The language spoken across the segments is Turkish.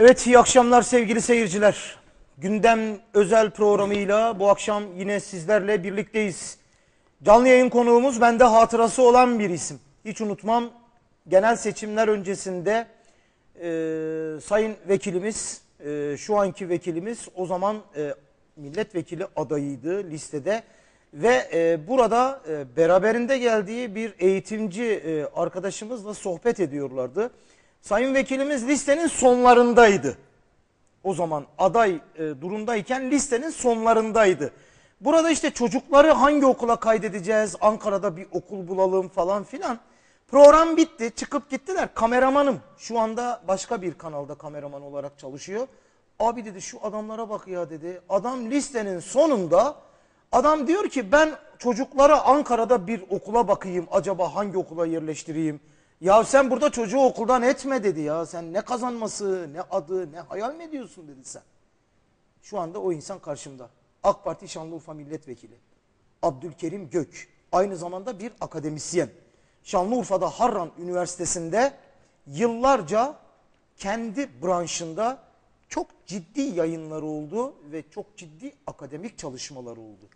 Evet iyi akşamlar sevgili seyirciler. Gündem özel programıyla bu akşam yine sizlerle birlikteyiz. Canlı yayın konuğumuz bende hatırası olan bir isim. Hiç unutmam genel seçimler öncesinde e, sayın vekilimiz, e, şu anki vekilimiz o zaman e, milletvekili adayıydı listede. Ve e, burada e, beraberinde geldiği bir eğitimci e, arkadaşımızla sohbet ediyorlardı. Sayın vekilimiz listenin sonlarındaydı. O zaman aday e, durumdayken listenin sonlarındaydı. Burada işte çocukları hangi okula kaydedeceğiz? Ankara'da bir okul bulalım falan filan. Program bitti. Çıkıp gittiler. Kameramanım şu anda başka bir kanalda kameraman olarak çalışıyor. Abi dedi şu adamlara bak ya dedi. Adam listenin sonunda adam diyor ki ben çocuklara Ankara'da bir okula bakayım. Acaba hangi okula yerleştireyim? Ya sen burada çocuğu okuldan etme dedi ya. Sen ne kazanması, ne adı, ne hayal mi ediyorsun dedi sen. Şu anda o insan karşımda. AK Parti Şanlıurfa Milletvekili. Abdülkerim Gök. Aynı zamanda bir akademisyen. Şanlıurfa'da Harran Üniversitesi'nde yıllarca kendi branşında çok ciddi yayınları oldu ve çok ciddi akademik çalışmaları oldu.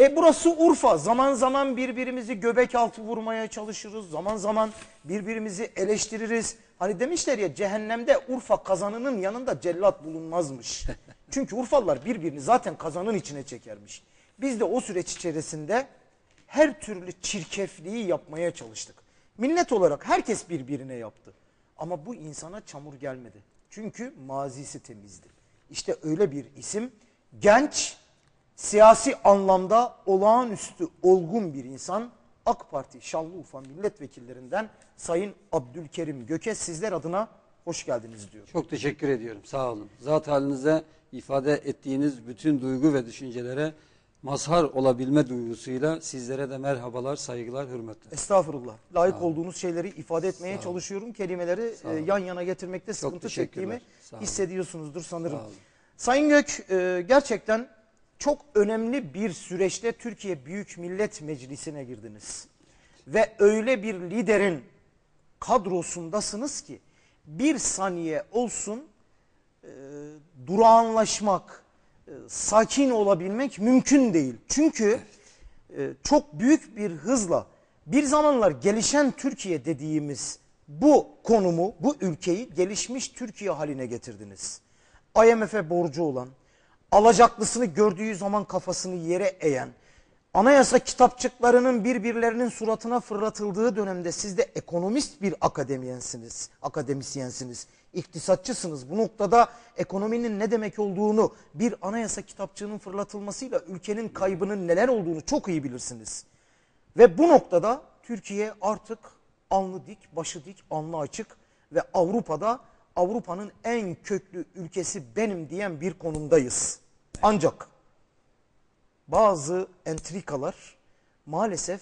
E burası Urfa. Zaman zaman birbirimizi göbek altı vurmaya çalışırız. Zaman zaman birbirimizi eleştiririz. Hani demişler ya cehennemde Urfa kazanının yanında cellat bulunmazmış. Çünkü Urfalılar birbirini zaten kazanın içine çekermiş. Biz de o süreç içerisinde her türlü çirkefliği yapmaya çalıştık. Millet olarak herkes birbirine yaptı. Ama bu insana çamur gelmedi. Çünkü mazisi temizdi. İşte öyle bir isim genç siyasi anlamda olağanüstü olgun bir insan AK Parti Şanlıurfa milletvekillerinden Sayın Abdülkerim Göke sizler adına hoş geldiniz diyor. Çok teşekkür ediyorum sağ olun. Zat halinize ifade ettiğiniz bütün duygu ve düşüncelere mazhar olabilme duygusuyla sizlere de merhabalar, saygılar, hürmetler. Estağfurullah. Layık olduğunuz şeyleri ifade etmeye Sağ çalışıyorum. Kelimeleri Sağ e, yan yana getirmekte sıkıntı çektiğimi hissediyorsunuzdur sanırım. Sayın Gök e, gerçekten çok önemli bir süreçte Türkiye Büyük Millet Meclisi'ne girdiniz. Ve öyle bir liderin kadrosundasınız ki bir saniye olsun e, durağanlaşmak, e, sakin olabilmek mümkün değil. Çünkü e, çok büyük bir hızla bir zamanlar gelişen Türkiye dediğimiz bu konumu, bu ülkeyi gelişmiş Türkiye haline getirdiniz. IMF borcu olan, alacaklısını gördüğü zaman kafasını yere eğen, anayasa kitapçıklarının birbirlerinin suratına fırlatıldığı dönemde siz de ekonomist bir akademiyensiniz, akademisyensiniz, iktisatçısınız. Bu noktada ekonominin ne demek olduğunu bir anayasa kitapçığının fırlatılmasıyla ülkenin kaybının neler olduğunu çok iyi bilirsiniz. Ve bu noktada Türkiye artık alnı dik, başı dik, alnı açık ve Avrupa'da Avrupa'nın en köklü ülkesi benim diyen bir konumdayız. Ancak bazı entrikalar maalesef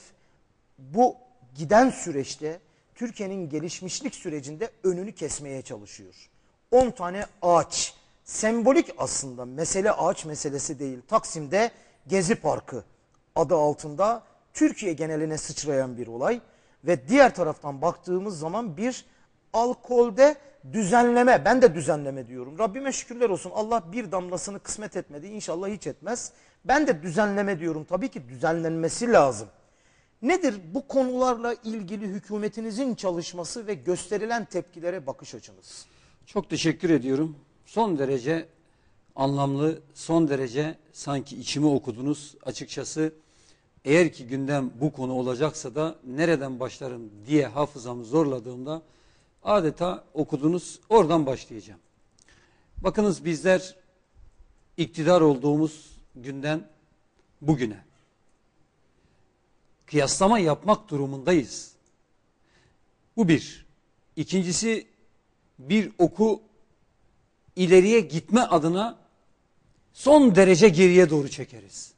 bu giden süreçte Türkiye'nin gelişmişlik sürecinde önünü kesmeye çalışıyor. 10 tane ağaç sembolik aslında mesele ağaç meselesi değil. Taksim'de Gezi Parkı adı altında Türkiye geneline sıçrayan bir olay ve diğer taraftan baktığımız zaman bir alkolde düzenleme. Ben de düzenleme diyorum. Rabbime şükürler olsun. Allah bir damlasını kısmet etmedi. İnşallah hiç etmez. Ben de düzenleme diyorum. Tabii ki düzenlenmesi lazım. Nedir bu konularla ilgili hükümetinizin çalışması ve gösterilen tepkilere bakış açınız? Çok teşekkür ediyorum. Son derece anlamlı, son derece sanki içimi okudunuz. Açıkçası eğer ki gündem bu konu olacaksa da nereden başlarım diye hafızamı zorladığımda adeta okudunuz. Oradan başlayacağım. Bakınız bizler iktidar olduğumuz günden bugüne kıyaslama yapmak durumundayız. Bu bir. İkincisi bir oku ileriye gitme adına son derece geriye doğru çekeriz.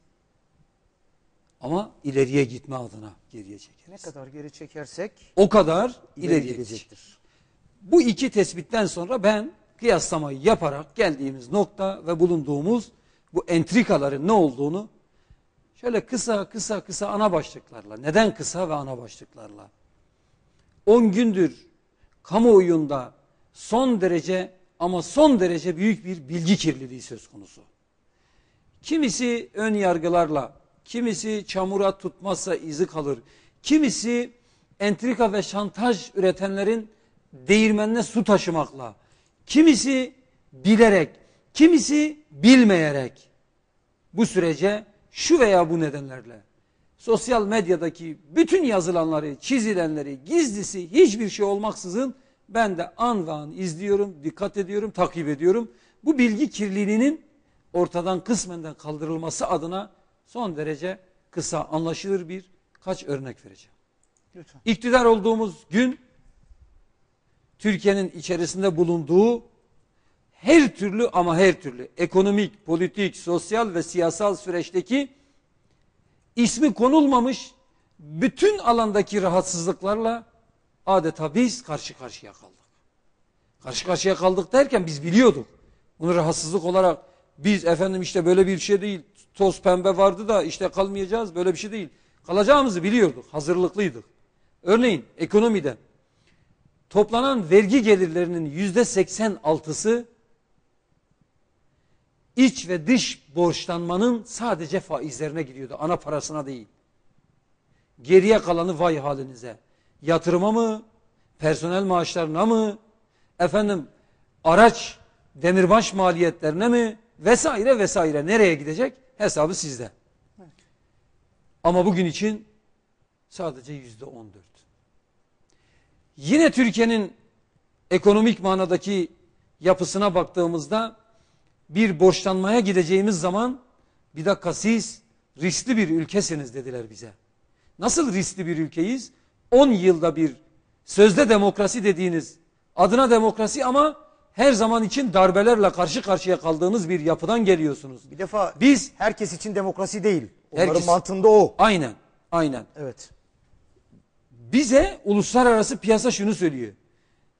Ama ileriye gitme adına geriye çekeriz. Ne kadar geri çekersek o kadar ileri gidecektir. Bu iki tespitten sonra ben kıyaslamayı yaparak geldiğimiz nokta ve bulunduğumuz bu entrikaların ne olduğunu şöyle kısa kısa kısa ana başlıklarla, neden kısa ve ana başlıklarla 10 gündür kamuoyunda son derece ama son derece büyük bir bilgi kirliliği söz konusu. Kimisi ön yargılarla, kimisi çamura tutmazsa izi kalır, kimisi entrika ve şantaj üretenlerin değirmenine su taşımakla, kimisi bilerek, kimisi bilmeyerek bu sürece şu veya bu nedenlerle sosyal medyadaki bütün yazılanları, çizilenleri, gizlisi hiçbir şey olmaksızın ben de an ve an izliyorum, dikkat ediyorum, takip ediyorum. Bu bilgi kirliliğinin ortadan kısmenden kaldırılması adına son derece kısa anlaşılır bir kaç örnek vereceğim. Lütfen. İktidar olduğumuz gün Türkiye'nin içerisinde bulunduğu her türlü ama her türlü ekonomik, politik, sosyal ve siyasal süreçteki ismi konulmamış bütün alandaki rahatsızlıklarla adeta biz karşı karşıya kaldık. Karşı karşıya kaldık derken biz biliyorduk. Bunu rahatsızlık olarak biz efendim işte böyle bir şey değil. Toz pembe vardı da işte kalmayacağız böyle bir şey değil. Kalacağımızı biliyorduk. Hazırlıklıydık. Örneğin ekonomiden toplanan vergi gelirlerinin yüzde seksen altısı iç ve dış borçlanmanın sadece faizlerine gidiyordu. Ana parasına değil. Geriye kalanı vay halinize. Yatırıma mı? Personel maaşlarına mı? Efendim araç demirbaş maliyetlerine mi? Vesaire vesaire. Nereye gidecek? Hesabı sizde. Ama bugün için sadece yüzde on dört. Yine Türkiye'nin ekonomik manadaki yapısına baktığımızda bir borçlanmaya gideceğimiz zaman bir dakika siz riskli bir ülkesiniz dediler bize. Nasıl riskli bir ülkeyiz? 10 yılda bir sözde demokrasi dediğiniz adına demokrasi ama her zaman için darbelerle karşı karşıya kaldığınız bir yapıdan geliyorsunuz. Bir defa biz herkes için demokrasi değil. Onların herkes, mantığında o. Aynen. Aynen. Evet. Bize uluslararası piyasa şunu söylüyor.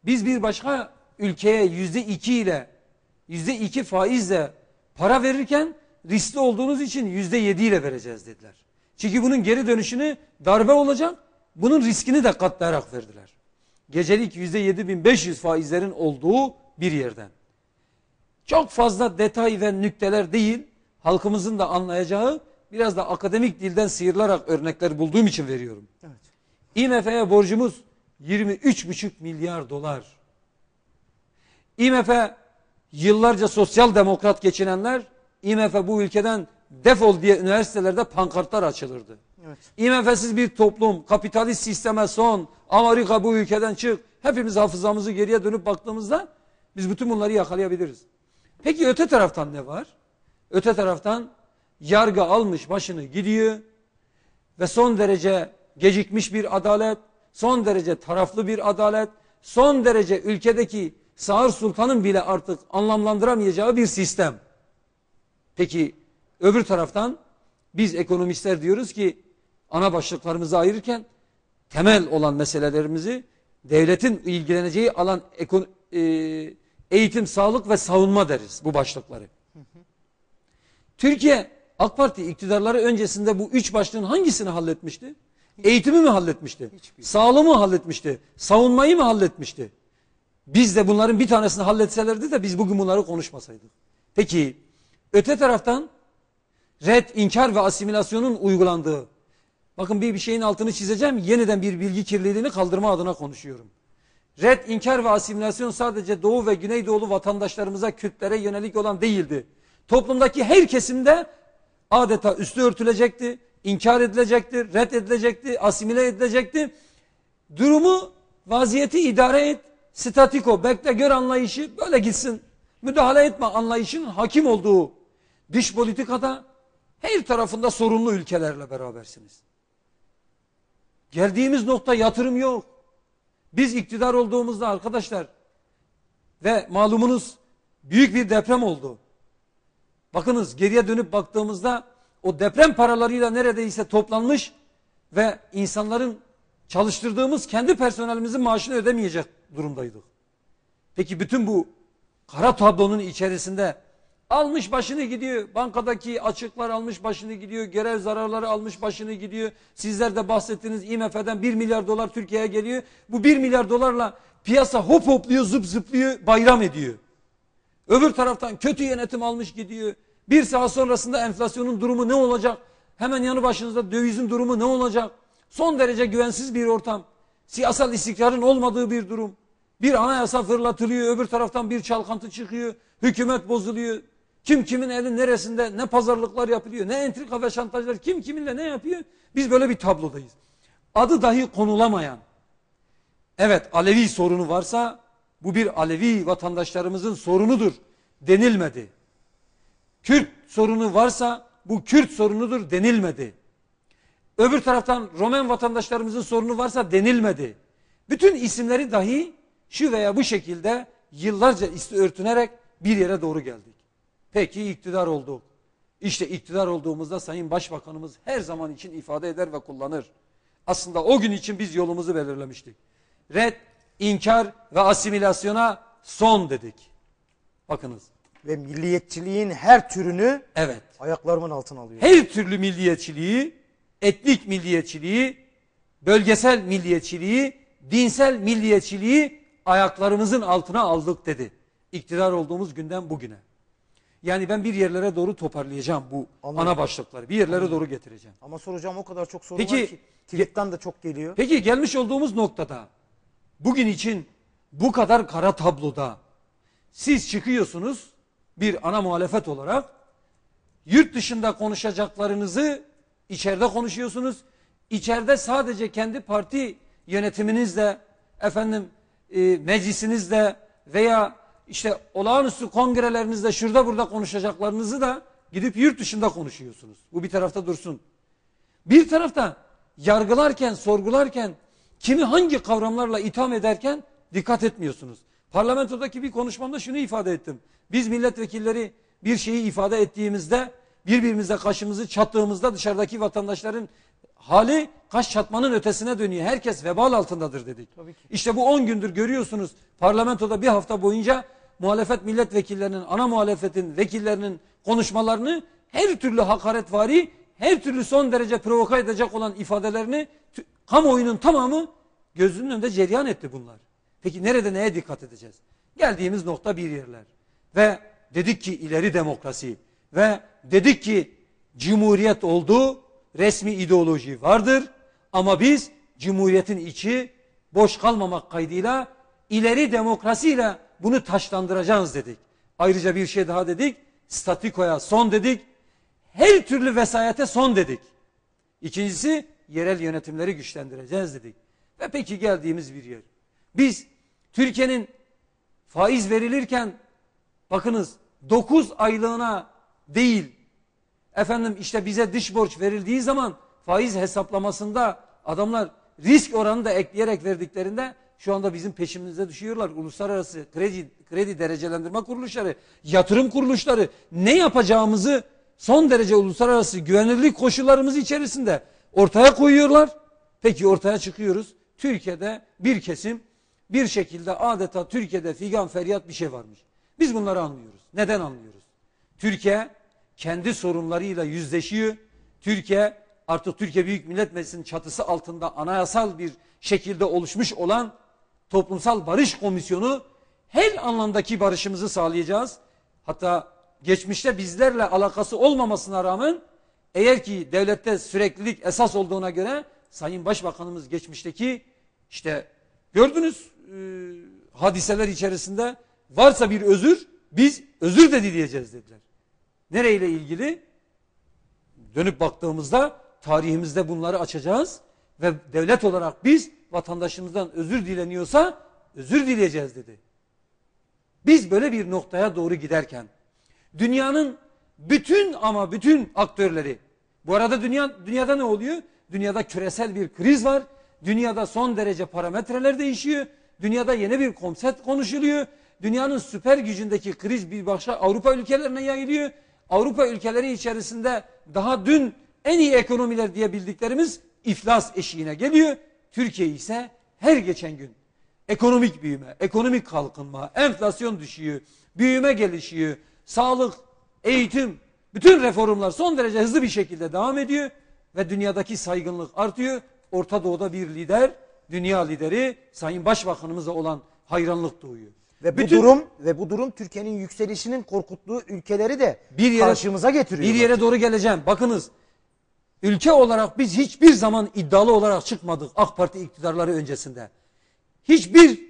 Biz bir başka ülkeye yüzde iki ile yüzde iki faizle para verirken riskli olduğunuz için yüzde yedi ile vereceğiz dediler. Çünkü bunun geri dönüşünü darbe olacak. Bunun riskini de katlayarak verdiler. Gecelik yüzde yedi bin beş yüz faizlerin olduğu bir yerden. Çok fazla detay ve nükteler değil halkımızın da anlayacağı biraz da akademik dilden sıyrılarak örnekler bulduğum için veriyorum. Evet. IMF'ye borcumuz 23,5 milyar dolar. IMF yıllarca sosyal demokrat geçinenler IMF bu ülkeden defol diye üniversitelerde pankartlar açılırdı. Evet. IMF'siz bir toplum, kapitalist sisteme son, Amerika bu ülkeden çık. Hepimiz hafızamızı geriye dönüp baktığımızda biz bütün bunları yakalayabiliriz. Peki öte taraftan ne var? Öte taraftan yargı almış başını gidiyor ve son derece gecikmiş bir adalet, son derece taraflı bir adalet, son derece ülkedeki Sağır Sultan'ın bile artık anlamlandıramayacağı bir sistem. Peki öbür taraftan biz ekonomistler diyoruz ki ana başlıklarımızı ayırırken temel olan meselelerimizi devletin ilgileneceği alan e, eğitim, sağlık ve savunma deriz bu başlıkları. Türkiye AK Parti iktidarları öncesinde bu üç başlığın hangisini halletmişti? Eğitimi mi halletmişti? Hiçbir. Sağlığı mı halletmişti? Savunmayı mı halletmişti? Biz de bunların bir tanesini halletselerdi de biz bugün bunları konuşmasaydık. Peki öte taraftan red, inkar ve asimilasyonun uygulandığı. Bakın bir, bir şeyin altını çizeceğim. Yeniden bir bilgi kirliliğini kaldırma adına konuşuyorum. Red, inkar ve asimilasyon sadece Doğu ve Güneydoğu vatandaşlarımıza Kürtlere yönelik olan değildi. Toplumdaki her kesimde adeta üstü örtülecekti inkar edilecektir, reddedilecektir, asimile edilecektir. Durumu, vaziyeti idare et, statiko, bekle gör anlayışı böyle gitsin. Müdahale etme anlayışın hakim olduğu dış politikada her tarafında sorunlu ülkelerle berabersiniz. Geldiğimiz nokta yatırım yok. Biz iktidar olduğumuzda arkadaşlar ve malumunuz büyük bir deprem oldu. Bakınız geriye dönüp baktığımızda o deprem paralarıyla neredeyse toplanmış ve insanların çalıştırdığımız kendi personelimizin maaşını ödemeyecek durumdaydık. Peki bütün bu kara tablonun içerisinde almış başını gidiyor. Bankadaki açıklar almış başını gidiyor. Görev zararları almış başını gidiyor. Sizler de bahsettiğiniz IMF'den 1 milyar dolar Türkiye'ye geliyor. Bu 1 milyar dolarla piyasa hop hopluyor, zıp zıplıyor, bayram ediyor. Öbür taraftan kötü yönetim almış gidiyor. Bir saat sonrasında enflasyonun durumu ne olacak? Hemen yanı başınızda dövizin durumu ne olacak? Son derece güvensiz bir ortam. Siyasal istikrarın olmadığı bir durum. Bir anayasa fırlatılıyor, öbür taraftan bir çalkantı çıkıyor. Hükümet bozuluyor. Kim kimin eli neresinde ne pazarlıklar yapılıyor, ne entrika ve şantajlar, kim kiminle ne yapıyor? Biz böyle bir tablodayız. Adı dahi konulamayan, evet Alevi sorunu varsa bu bir Alevi vatandaşlarımızın sorunudur denilmedi. Kürt sorunu varsa bu Kürt sorunudur denilmedi. Öbür taraftan Romen vatandaşlarımızın sorunu varsa denilmedi. Bütün isimleri dahi şu veya bu şekilde yıllarca örtünerek bir yere doğru geldik. Peki iktidar olduk. İşte iktidar olduğumuzda Sayın Başbakanımız her zaman için ifade eder ve kullanır. Aslında o gün için biz yolumuzu belirlemiştik. Red, inkar ve asimilasyona son dedik. Bakınız ve milliyetçiliğin her türünü evet. ayaklarımın altına alıyor. Her türlü milliyetçiliği, etnik milliyetçiliği, bölgesel milliyetçiliği, dinsel milliyetçiliği ayaklarımızın altına aldık dedi. İktidar olduğumuz günden bugüne. Yani ben bir yerlere doğru toparlayacağım bu Anladım. ana başlıkları. Bir yerlere Anladım. doğru getireceğim. Ama soracağım o kadar çok soru peki, var ki tweetten da çok geliyor. Peki gelmiş olduğumuz noktada bugün için bu kadar kara tabloda siz çıkıyorsunuz bir ana muhalefet olarak yurt dışında konuşacaklarınızı içeride konuşuyorsunuz. İçeride sadece kendi parti yönetiminizle efendim e, meclisinizle veya işte olağanüstü kongrelerinizde şurada burada konuşacaklarınızı da gidip yurt dışında konuşuyorsunuz. Bu bir tarafta dursun. Bir tarafta yargılarken, sorgularken, kimi hangi kavramlarla itham ederken dikkat etmiyorsunuz. Parlamentodaki bir konuşmamda şunu ifade ettim. Biz milletvekilleri bir şeyi ifade ettiğimizde birbirimize kaşımızı çattığımızda dışarıdaki vatandaşların hali kaş çatmanın ötesine dönüyor. Herkes vebal altındadır dedik. Tabii ki. İşte bu 10 gündür görüyorsunuz parlamentoda bir hafta boyunca muhalefet milletvekillerinin, ana muhalefetin vekillerinin konuşmalarını her türlü hakaretvari, her türlü son derece provoka edecek olan ifadelerini kamuoyunun tamamı gözünün önünde cereyan etti bunlar. Peki nerede neye dikkat edeceğiz? Geldiğimiz nokta bir yerler ve dedik ki ileri demokrasi ve dedik ki cumhuriyet oldu, resmi ideoloji vardır ama biz cumhuriyetin içi boş kalmamak kaydıyla ileri demokrasiyle bunu taşlandıracağız dedik. Ayrıca bir şey daha dedik, statikoya son dedik, her türlü vesayete son dedik. İkincisi yerel yönetimleri güçlendireceğiz dedik. Ve peki geldiğimiz bir yer. Biz Türkiye'nin faiz verilirken Bakınız 9 aylığına değil efendim işte bize dış borç verildiği zaman faiz hesaplamasında adamlar risk oranı da ekleyerek verdiklerinde şu anda bizim peşimize düşüyorlar. Uluslararası kredi, kredi derecelendirme kuruluşları, yatırım kuruluşları ne yapacağımızı son derece uluslararası güvenilirlik koşullarımız içerisinde ortaya koyuyorlar. Peki ortaya çıkıyoruz. Türkiye'de bir kesim bir şekilde adeta Türkiye'de figan feryat bir şey varmış. Biz bunları anlıyoruz. Neden anlıyoruz? Türkiye kendi sorunlarıyla yüzleşiyor. Türkiye artık Türkiye Büyük Millet Meclisi'nin çatısı altında anayasal bir şekilde oluşmuş olan toplumsal barış komisyonu her anlamdaki barışımızı sağlayacağız. Hatta geçmişte bizlerle alakası olmamasına rağmen eğer ki devlette süreklilik esas olduğuna göre Sayın Başbakanımız geçmişteki işte gördünüz e, hadiseler içerisinde varsa bir özür biz özür de diyeceğiz dediler. Nereyle ilgili? Dönüp baktığımızda tarihimizde bunları açacağız ve devlet olarak biz vatandaşımızdan özür dileniyorsa özür dileyeceğiz dedi. Biz böyle bir noktaya doğru giderken dünyanın bütün ama bütün aktörleri bu arada dünya dünyada ne oluyor? Dünyada küresel bir kriz var. Dünyada son derece parametreler değişiyor. Dünyada yeni bir konsept konuşuluyor dünyanın süper gücündeki kriz bir başka Avrupa ülkelerine yayılıyor. Avrupa ülkeleri içerisinde daha dün en iyi ekonomiler diyebildiklerimiz iflas eşiğine geliyor. Türkiye ise her geçen gün ekonomik büyüme, ekonomik kalkınma, enflasyon düşüyor, büyüme gelişiyor, sağlık, eğitim, bütün reformlar son derece hızlı bir şekilde devam ediyor ve dünyadaki saygınlık artıyor. Orta Doğu'da bir lider, dünya lideri Sayın Başbakanımıza olan hayranlık doğuyor. Ve Bütün- bu durum ve bu durum Türkiye'nin yükselişinin korkuttuğu ülkeleri de Bir yere- karşımıza getiriyor. Bir yere doğru geleceğim. Bakınız. Ülke olarak biz hiçbir zaman iddialı olarak çıkmadık AK Parti iktidarları öncesinde. Hiçbir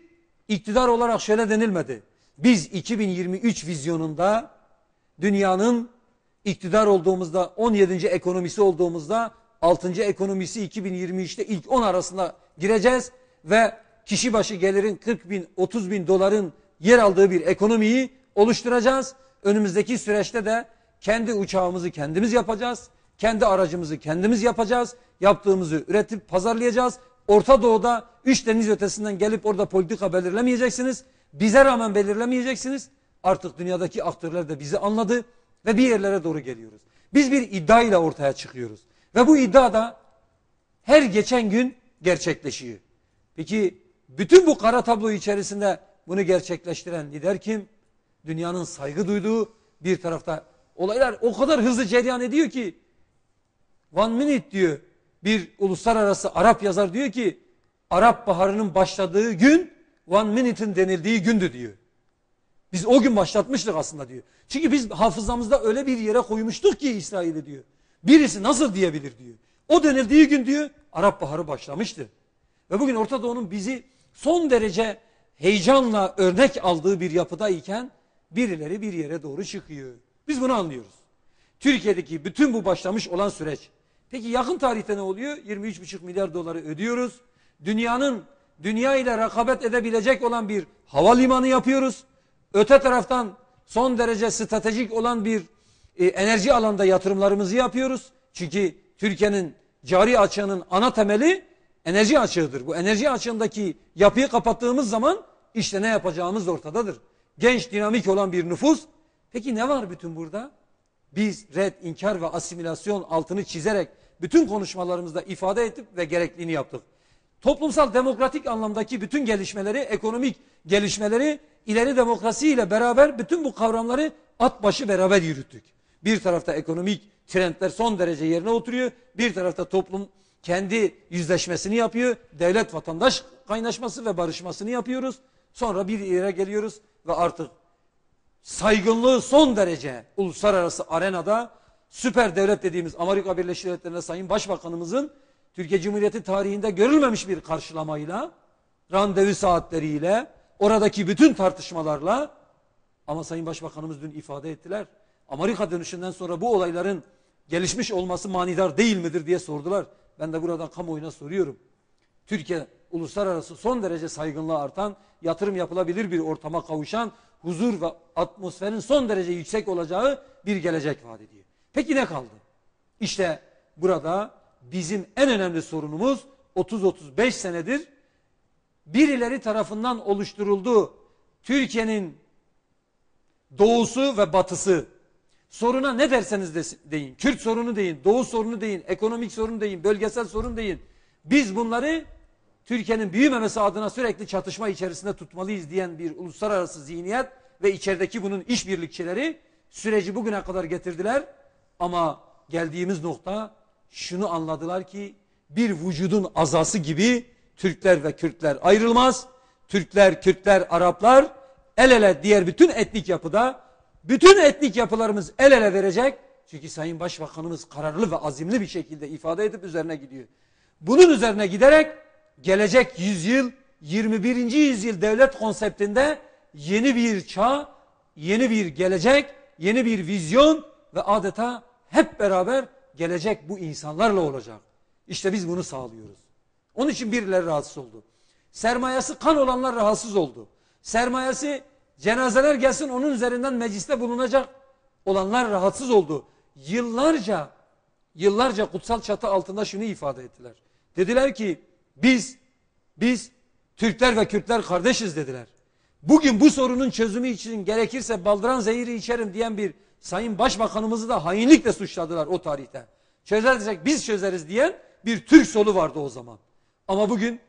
iktidar olarak şöyle denilmedi. Biz 2023 vizyonunda dünyanın iktidar olduğumuzda 17. ekonomisi olduğumuzda 6. ekonomisi 2023'te ilk 10 arasında gireceğiz ve kişi başı gelirin 40 bin 30 bin doların yer aldığı bir ekonomiyi oluşturacağız. Önümüzdeki süreçte de kendi uçağımızı kendimiz yapacağız. Kendi aracımızı kendimiz yapacağız. Yaptığımızı üretip pazarlayacağız. Orta Doğu'da üç deniz ötesinden gelip orada politika belirlemeyeceksiniz. Bize rağmen belirlemeyeceksiniz. Artık dünyadaki aktörler de bizi anladı ve bir yerlere doğru geliyoruz. Biz bir iddia ile ortaya çıkıyoruz. Ve bu iddia da her geçen gün gerçekleşiyor. Peki bütün bu kara tablo içerisinde bunu gerçekleştiren lider kim? Dünyanın saygı duyduğu bir tarafta olaylar o kadar hızlı cereyan ediyor ki one minute diyor bir uluslararası Arap yazar diyor ki Arap baharının başladığı gün one minute'ın denildiği gündü diyor. Biz o gün başlatmıştık aslında diyor. Çünkü biz hafızamızda öyle bir yere koymuştuk ki İsrail'i diyor. Birisi nasıl diyebilir diyor. O denildiği gün diyor Arap Baharı başlamıştı. Ve bugün Orta Doğu'nun bizi son derece heyecanla örnek aldığı bir yapıdayken birileri bir yere doğru çıkıyor. Biz bunu anlıyoruz. Türkiye'deki bütün bu başlamış olan süreç. Peki yakın tarihte ne oluyor? 23,5 milyar doları ödüyoruz. Dünyanın dünya ile rekabet edebilecek olan bir havalimanı yapıyoruz. Öte taraftan son derece stratejik olan bir e, enerji alanda yatırımlarımızı yapıyoruz. Çünkü Türkiye'nin cari açığının ana temeli enerji açığıdır. Bu enerji açığındaki yapıyı kapattığımız zaman işte ne yapacağımız ortadadır. Genç dinamik olan bir nüfus. Peki ne var bütün burada? Biz red, inkar ve asimilasyon altını çizerek bütün konuşmalarımızda ifade edip ve gerekliğini yaptık. Toplumsal demokratik anlamdaki bütün gelişmeleri, ekonomik gelişmeleri, ileri demokrasi ile beraber bütün bu kavramları at başı beraber yürüttük. Bir tarafta ekonomik trendler son derece yerine oturuyor. Bir tarafta toplum kendi yüzleşmesini yapıyor. Devlet vatandaş kaynaşması ve barışmasını yapıyoruz. Sonra bir yere geliyoruz ve artık saygınlığı son derece uluslararası arenada süper devlet dediğimiz Amerika Birleşik Devletleri'nde Sayın Başbakanımızın Türkiye Cumhuriyeti tarihinde görülmemiş bir karşılamayla, randevu saatleriyle, oradaki bütün tartışmalarla ama Sayın Başbakanımız dün ifade ettiler. Amerika dönüşünden sonra bu olayların gelişmiş olması manidar değil midir diye sordular. Ben de burada kamuoyuna soruyorum. Türkiye uluslararası son derece saygınlığı artan, yatırım yapılabilir bir ortama kavuşan, huzur ve atmosferin son derece yüksek olacağı bir gelecek vaat ediyor. Peki ne kaldı? İşte burada bizim en önemli sorunumuz 30-35 senedir birileri tarafından oluşturuldu. Türkiye'nin doğusu ve batısı soruna ne derseniz de, deyin. Kürt sorunu deyin, Doğu sorunu deyin, ekonomik sorun deyin, bölgesel sorun deyin. Biz bunları Türkiye'nin büyümemesi adına sürekli çatışma içerisinde tutmalıyız diyen bir uluslararası zihniyet ve içerideki bunun işbirlikçileri süreci bugüne kadar getirdiler. Ama geldiğimiz nokta şunu anladılar ki bir vücudun azası gibi Türkler ve Kürtler ayrılmaz. Türkler, Kürtler, Araplar el ele diğer bütün etnik yapıda bütün etnik yapılarımız el ele verecek. Çünkü Sayın Başbakanımız kararlı ve azimli bir şekilde ifade edip üzerine gidiyor. Bunun üzerine giderek gelecek yüzyıl 21. yüzyıl devlet konseptinde yeni bir çağ, yeni bir gelecek, yeni bir vizyon ve adeta hep beraber gelecek bu insanlarla olacak. İşte biz bunu sağlıyoruz. Onun için birileri rahatsız oldu. Sermayesi kan olanlar rahatsız oldu. Sermayesi cenazeler gelsin onun üzerinden mecliste bulunacak olanlar rahatsız oldu. Yıllarca, yıllarca kutsal çatı altında şunu ifade ettiler. Dediler ki biz, biz Türkler ve Kürtler kardeşiz dediler. Bugün bu sorunun çözümü için gerekirse baldıran zehiri içerim diyen bir Sayın Başbakanımızı da hainlikle suçladılar o tarihte. Çözersek biz çözeriz diyen bir Türk solu vardı o zaman. Ama bugün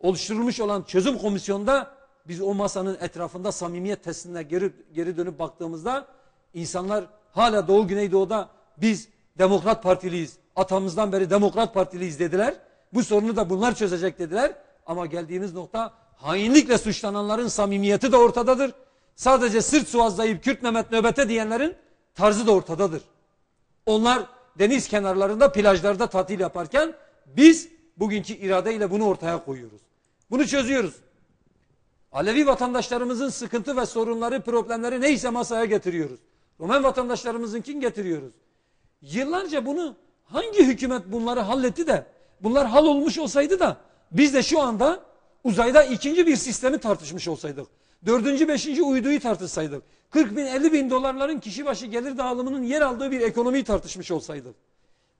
oluşturulmuş olan çözüm komisyonunda biz o masanın etrafında samimiyet testine geri, geri dönüp baktığımızda insanlar hala Doğu Güneydoğu'da biz Demokrat Partiliyiz, atamızdan beri Demokrat Partiliyiz dediler. Bu sorunu da bunlar çözecek dediler. Ama geldiğimiz nokta hainlikle suçlananların samimiyeti de ortadadır. Sadece sırt suazlayıp Kürt Mehmet nöbete diyenlerin tarzı da ortadadır. Onlar deniz kenarlarında plajlarda tatil yaparken biz bugünkü iradeyle bunu ortaya koyuyoruz. Bunu çözüyoruz. Alevi vatandaşlarımızın sıkıntı ve sorunları, problemleri neyse masaya getiriyoruz. Romen kim getiriyoruz. Yıllarca bunu hangi hükümet bunları halletti de bunlar hal olmuş olsaydı da biz de şu anda uzayda ikinci bir sistemi tartışmış olsaydık. Dördüncü, beşinci uyduyu tartışsaydık. 40 bin, 50 bin dolarların kişi başı gelir dağılımının yer aldığı bir ekonomiyi tartışmış olsaydık.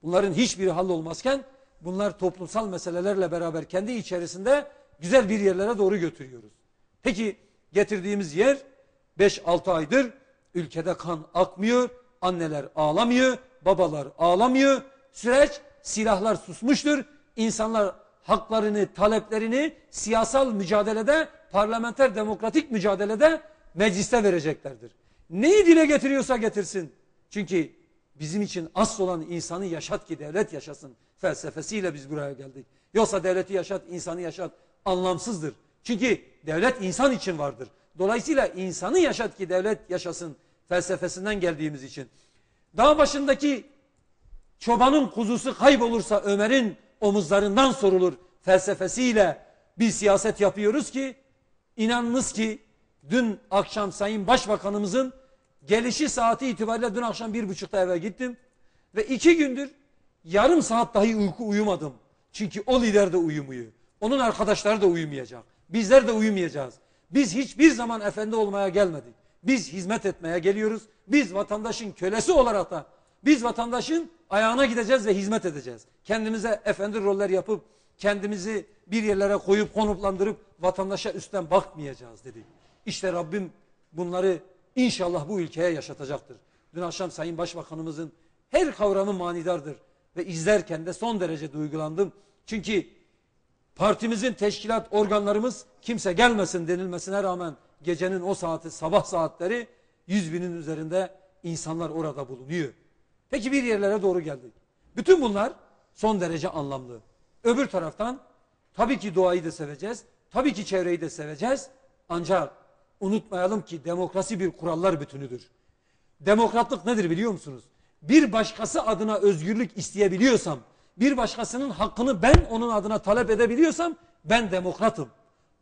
Bunların hiçbiri hallolmazken bunlar toplumsal meselelerle beraber kendi içerisinde güzel bir yerlere doğru götürüyoruz. Peki getirdiğimiz yer 5-6 aydır ülkede kan akmıyor, anneler ağlamıyor, babalar ağlamıyor. Süreç silahlar susmuştur. İnsanlar haklarını, taleplerini siyasal mücadelede, parlamenter demokratik mücadelede mecliste vereceklerdir. Neyi dile getiriyorsa getirsin. Çünkü bizim için asıl olan insanı yaşat ki devlet yaşasın felsefesiyle biz buraya geldik. Yoksa devleti yaşat, insanı yaşat anlamsızdır. Çünkü devlet insan için vardır. Dolayısıyla insanı yaşat ki devlet yaşasın felsefesinden geldiğimiz için. Dağ başındaki çobanın kuzusu kaybolursa Ömer'in omuzlarından sorulur felsefesiyle bir siyaset yapıyoruz ki inanınız ki dün akşam Sayın Başbakanımızın gelişi saati itibariyle dün akşam bir buçukta eve gittim ve iki gündür yarım saat dahi uyku uyumadım. Çünkü o lider de uyumuyor. Onun arkadaşları da uyumayacak. Bizler de uyumayacağız. Biz hiçbir zaman efendi olmaya gelmedik. Biz hizmet etmeye geliyoruz. Biz vatandaşın kölesi olarak da biz vatandaşın Ayağına gideceğiz ve hizmet edeceğiz. Kendimize efendi roller yapıp kendimizi bir yerlere koyup konuplandırıp vatandaşa üstten bakmayacağız dedi. İşte Rabbim bunları inşallah bu ülkeye yaşatacaktır. Dün akşam Sayın Başbakanımızın her kavramı manidardır ve izlerken de son derece duygulandım. Çünkü partimizin teşkilat organlarımız kimse gelmesin denilmesine rağmen gecenin o saati sabah saatleri yüz binin üzerinde insanlar orada bulunuyor. Peki bir yerlere doğru geldik. Bütün bunlar son derece anlamlı. Öbür taraftan tabii ki doğayı da seveceğiz. Tabii ki çevreyi de seveceğiz. Ancak unutmayalım ki demokrasi bir kurallar bütünüdür. Demokratlık nedir biliyor musunuz? Bir başkası adına özgürlük isteyebiliyorsam, bir başkasının hakkını ben onun adına talep edebiliyorsam ben demokratım.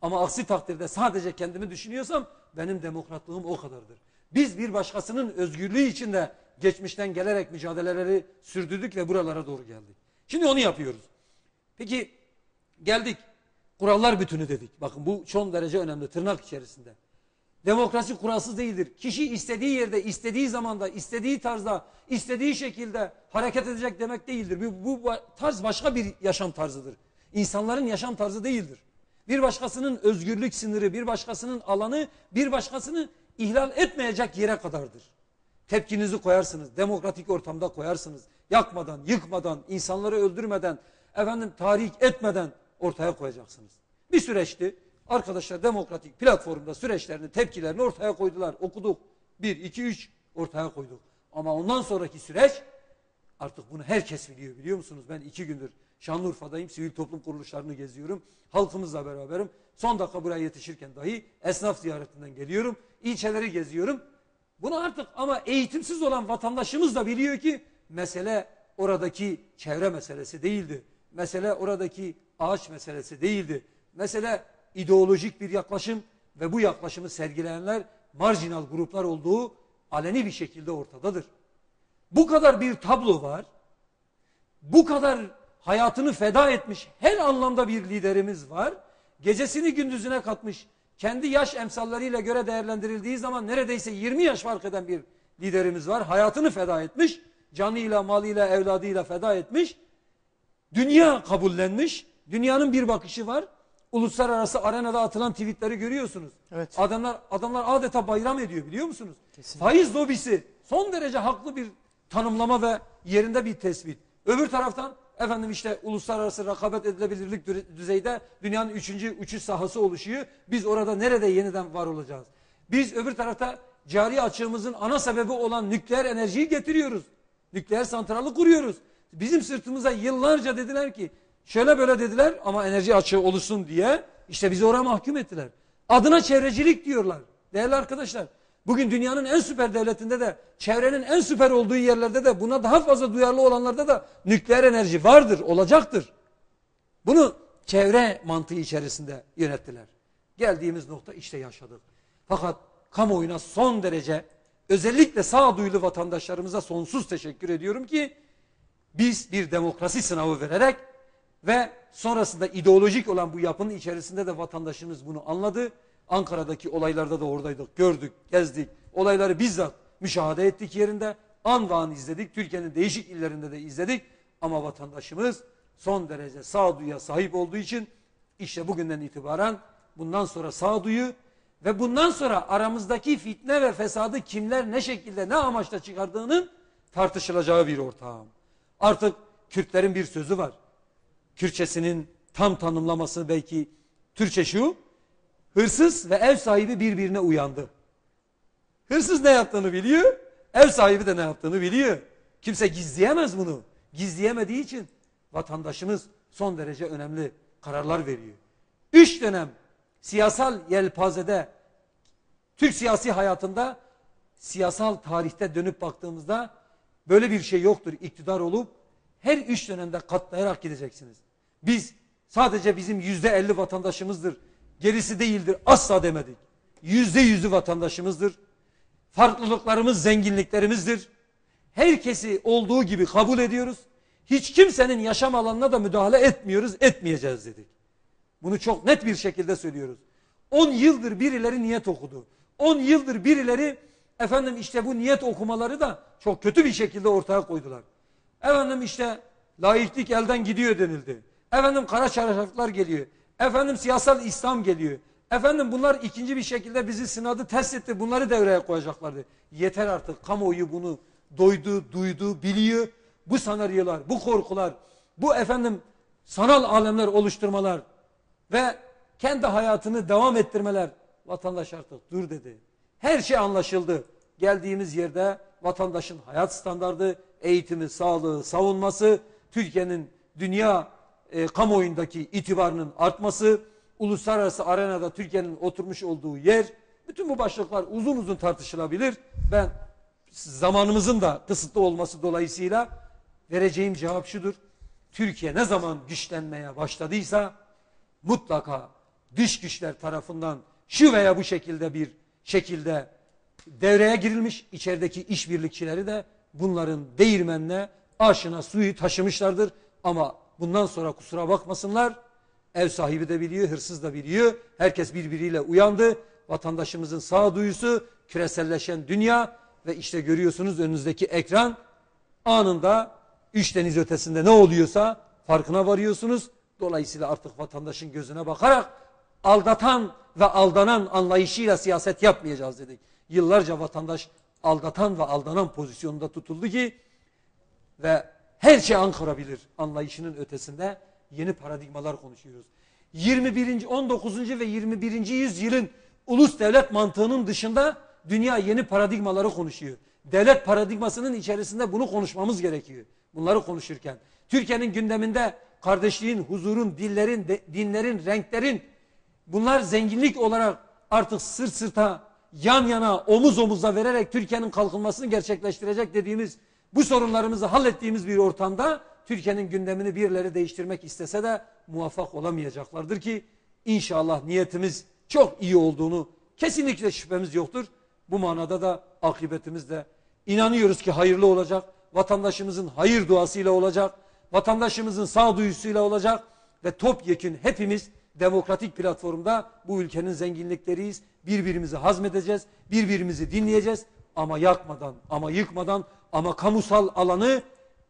Ama aksi takdirde sadece kendimi düşünüyorsam benim demokratlığım o kadardır. Biz bir başkasının özgürlüğü içinde geçmişten gelerek mücadeleleri sürdürdük ve buralara doğru geldik. Şimdi onu yapıyoruz. Peki geldik. Kurallar bütünü dedik. Bakın bu çok derece önemli tırnak içerisinde. Demokrasi kuralsız değildir. Kişi istediği yerde, istediği zamanda, istediği tarzda, istediği şekilde hareket edecek demek değildir. Bu, bu tarz başka bir yaşam tarzıdır. İnsanların yaşam tarzı değildir. Bir başkasının özgürlük sınırı, bir başkasının alanı, bir başkasını ihlal etmeyecek yere kadardır. Tepkinizi koyarsınız. Demokratik ortamda koyarsınız. Yakmadan, yıkmadan, insanları öldürmeden, efendim tahrik etmeden ortaya koyacaksınız. Bir süreçti. Arkadaşlar demokratik platformda süreçlerini, tepkilerini ortaya koydular. Okuduk. Bir, iki, üç ortaya koyduk. Ama ondan sonraki süreç artık bunu herkes biliyor biliyor musunuz? Ben iki gündür Şanlıurfa'dayım. Sivil toplum kuruluşlarını geziyorum. Halkımızla beraberim. Son dakika buraya yetişirken dahi esnaf ziyaretinden geliyorum. İlçeleri geziyorum. Bunu artık ama eğitimsiz olan vatandaşımız da biliyor ki mesele oradaki çevre meselesi değildi. Mesele oradaki ağaç meselesi değildi. Mesele ideolojik bir yaklaşım ve bu yaklaşımı sergileyenler marjinal gruplar olduğu aleni bir şekilde ortadadır. Bu kadar bir tablo var. Bu kadar hayatını feda etmiş her anlamda bir liderimiz var. Gecesini gündüzüne katmış kendi yaş emsallarıyla göre değerlendirildiği zaman neredeyse 20 yaş fark eden bir liderimiz var. Hayatını feda etmiş, canıyla, malıyla, evladıyla feda etmiş. Dünya kabullenmiş. Dünyanın bir bakışı var. Uluslararası arenada atılan tweetleri görüyorsunuz. Evet. Adamlar adamlar adeta bayram ediyor biliyor musunuz? Kesinlikle. Faiz lobisi son derece haklı bir tanımlama ve yerinde bir tespit. Öbür taraftan efendim işte uluslararası rekabet edilebilirlik düzeyde dünyanın üçüncü uçuş sahası oluşuyor. Biz orada nerede yeniden var olacağız? Biz öbür tarafta cari açığımızın ana sebebi olan nükleer enerjiyi getiriyoruz. Nükleer santralı kuruyoruz. Bizim sırtımıza yıllarca dediler ki şöyle böyle dediler ama enerji açığı oluşsun diye işte bizi oraya mahkum ettiler. Adına çevrecilik diyorlar. Değerli arkadaşlar Bugün dünyanın en süper devletinde de çevrenin en süper olduğu yerlerde de buna daha fazla duyarlı olanlarda da nükleer enerji vardır, olacaktır. Bunu çevre mantığı içerisinde yönettiler. Geldiğimiz nokta işte yaşadık. Fakat kamuoyuna son derece özellikle sağduyulu vatandaşlarımıza sonsuz teşekkür ediyorum ki biz bir demokrasi sınavı vererek ve sonrasında ideolojik olan bu yapının içerisinde de vatandaşımız bunu anladı. Ankara'daki olaylarda da oradaydık, gördük, gezdik. Olayları bizzat müşahede ettik yerinde. An ve an izledik. Türkiye'nin değişik illerinde de izledik. Ama vatandaşımız son derece sağduyuya sahip olduğu için işte bugünden itibaren bundan sonra sağduyu ve bundan sonra aramızdaki fitne ve fesadı kimler ne şekilde ne amaçla çıkardığının tartışılacağı bir ortağım. Artık Kürtlerin bir sözü var. Kürtçesinin tam tanımlaması belki Türkçe şu Hırsız ve ev sahibi birbirine uyandı. Hırsız ne yaptığını biliyor, ev sahibi de ne yaptığını biliyor. Kimse gizleyemez bunu. Gizleyemediği için vatandaşımız son derece önemli kararlar veriyor. Üç dönem siyasal yelpazede, Türk siyasi hayatında, siyasal tarihte dönüp baktığımızda böyle bir şey yoktur. İktidar olup her üç dönemde katlayarak gideceksiniz. Biz sadece bizim yüzde elli vatandaşımızdır Gerisi değildir. Asla demedik. Yüzde yüzü vatandaşımızdır. Farklılıklarımız zenginliklerimizdir. Herkesi olduğu gibi kabul ediyoruz. Hiç kimsenin yaşam alanına da müdahale etmiyoruz, etmeyeceğiz dedik. Bunu çok net bir şekilde söylüyoruz. 10 yıldır birileri niyet okudu. 10 yıldır birileri efendim işte bu niyet okumaları da çok kötü bir şekilde ortaya koydular. Efendim işte laiklik elden gidiyor denildi. Efendim kara çarşaflar geliyor. Efendim siyasal İslam geliyor. Efendim bunlar ikinci bir şekilde bizi sınadı, test etti. Bunları devreye koyacaklardı. Yeter artık kamuoyu bunu doydu, duydu, biliyor. Bu sanaryolar, bu korkular, bu efendim sanal alemler oluşturmalar ve kendi hayatını devam ettirmeler. Vatandaş artık dur dedi. Her şey anlaşıldı. Geldiğimiz yerde vatandaşın hayat standardı, eğitimi, sağlığı, savunması, Türkiye'nin dünya e, kamuoyundaki itibarının artması, uluslararası arenada Türkiye'nin oturmuş olduğu yer, bütün bu başlıklar uzun uzun tartışılabilir. Ben zamanımızın da kısıtlı olması dolayısıyla vereceğim cevap şudur. Türkiye ne zaman güçlenmeye başladıysa mutlaka dış güçler tarafından şu veya bu şekilde bir şekilde devreye girilmiş içerideki işbirlikçileri de bunların değirmenine aşına suyu taşımışlardır. Ama bundan sonra kusura bakmasınlar. Ev sahibi de biliyor, hırsız da biliyor. Herkes birbiriyle uyandı. Vatandaşımızın sağduyusu, küreselleşen dünya ve işte görüyorsunuz önünüzdeki ekran anında üç deniz ötesinde ne oluyorsa farkına varıyorsunuz. Dolayısıyla artık vatandaşın gözüne bakarak aldatan ve aldanan anlayışıyla siyaset yapmayacağız dedik. Yıllarca vatandaş aldatan ve aldanan pozisyonunda tutuldu ki ve her şey Ankara bilir anlayışının ötesinde yeni paradigmalar konuşuyoruz. 21. 19. ve 21. yüzyılın ulus devlet mantığının dışında dünya yeni paradigmaları konuşuyor. Devlet paradigmasının içerisinde bunu konuşmamız gerekiyor. Bunları konuşurken. Türkiye'nin gündeminde kardeşliğin, huzurun, dillerin, de, dinlerin, renklerin bunlar zenginlik olarak artık sırt sırta, yan yana, omuz omuza vererek Türkiye'nin kalkınmasını gerçekleştirecek dediğimiz bu sorunlarımızı hallettiğimiz bir ortamda Türkiye'nin gündemini birileri değiştirmek istese de muvaffak olamayacaklardır ki inşallah niyetimiz çok iyi olduğunu kesinlikle şüphemiz yoktur. Bu manada da akıbetimiz de inanıyoruz ki hayırlı olacak. Vatandaşımızın hayır duasıyla olacak. Vatandaşımızın sağduyusuyla olacak ve topyekün hepimiz demokratik platformda bu ülkenin zenginlikleriyiz. Birbirimizi hazmedeceğiz, birbirimizi dinleyeceğiz ama yakmadan, ama yıkmadan ama kamusal alanı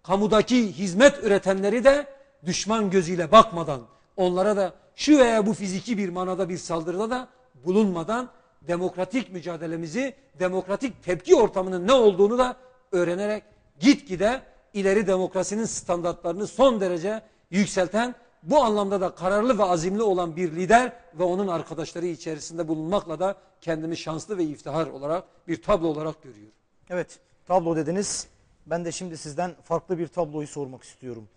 kamudaki hizmet üretenleri de düşman gözüyle bakmadan onlara da şu veya bu fiziki bir manada bir saldırıda da bulunmadan demokratik mücadelemizi, demokratik tepki ortamının ne olduğunu da öğrenerek gitgide ileri demokrasinin standartlarını son derece yükselten bu anlamda da kararlı ve azimli olan bir lider ve onun arkadaşları içerisinde bulunmakla da kendimi şanslı ve iftihar olarak bir tablo olarak görüyorum. Evet tablo dediniz. Ben de şimdi sizden farklı bir tabloyu sormak istiyorum.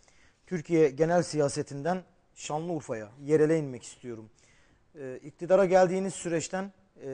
Türkiye genel siyasetinden Şanlıurfa'ya, yerele inmek istiyorum. Ee, iktidara geldiğiniz süreçten e,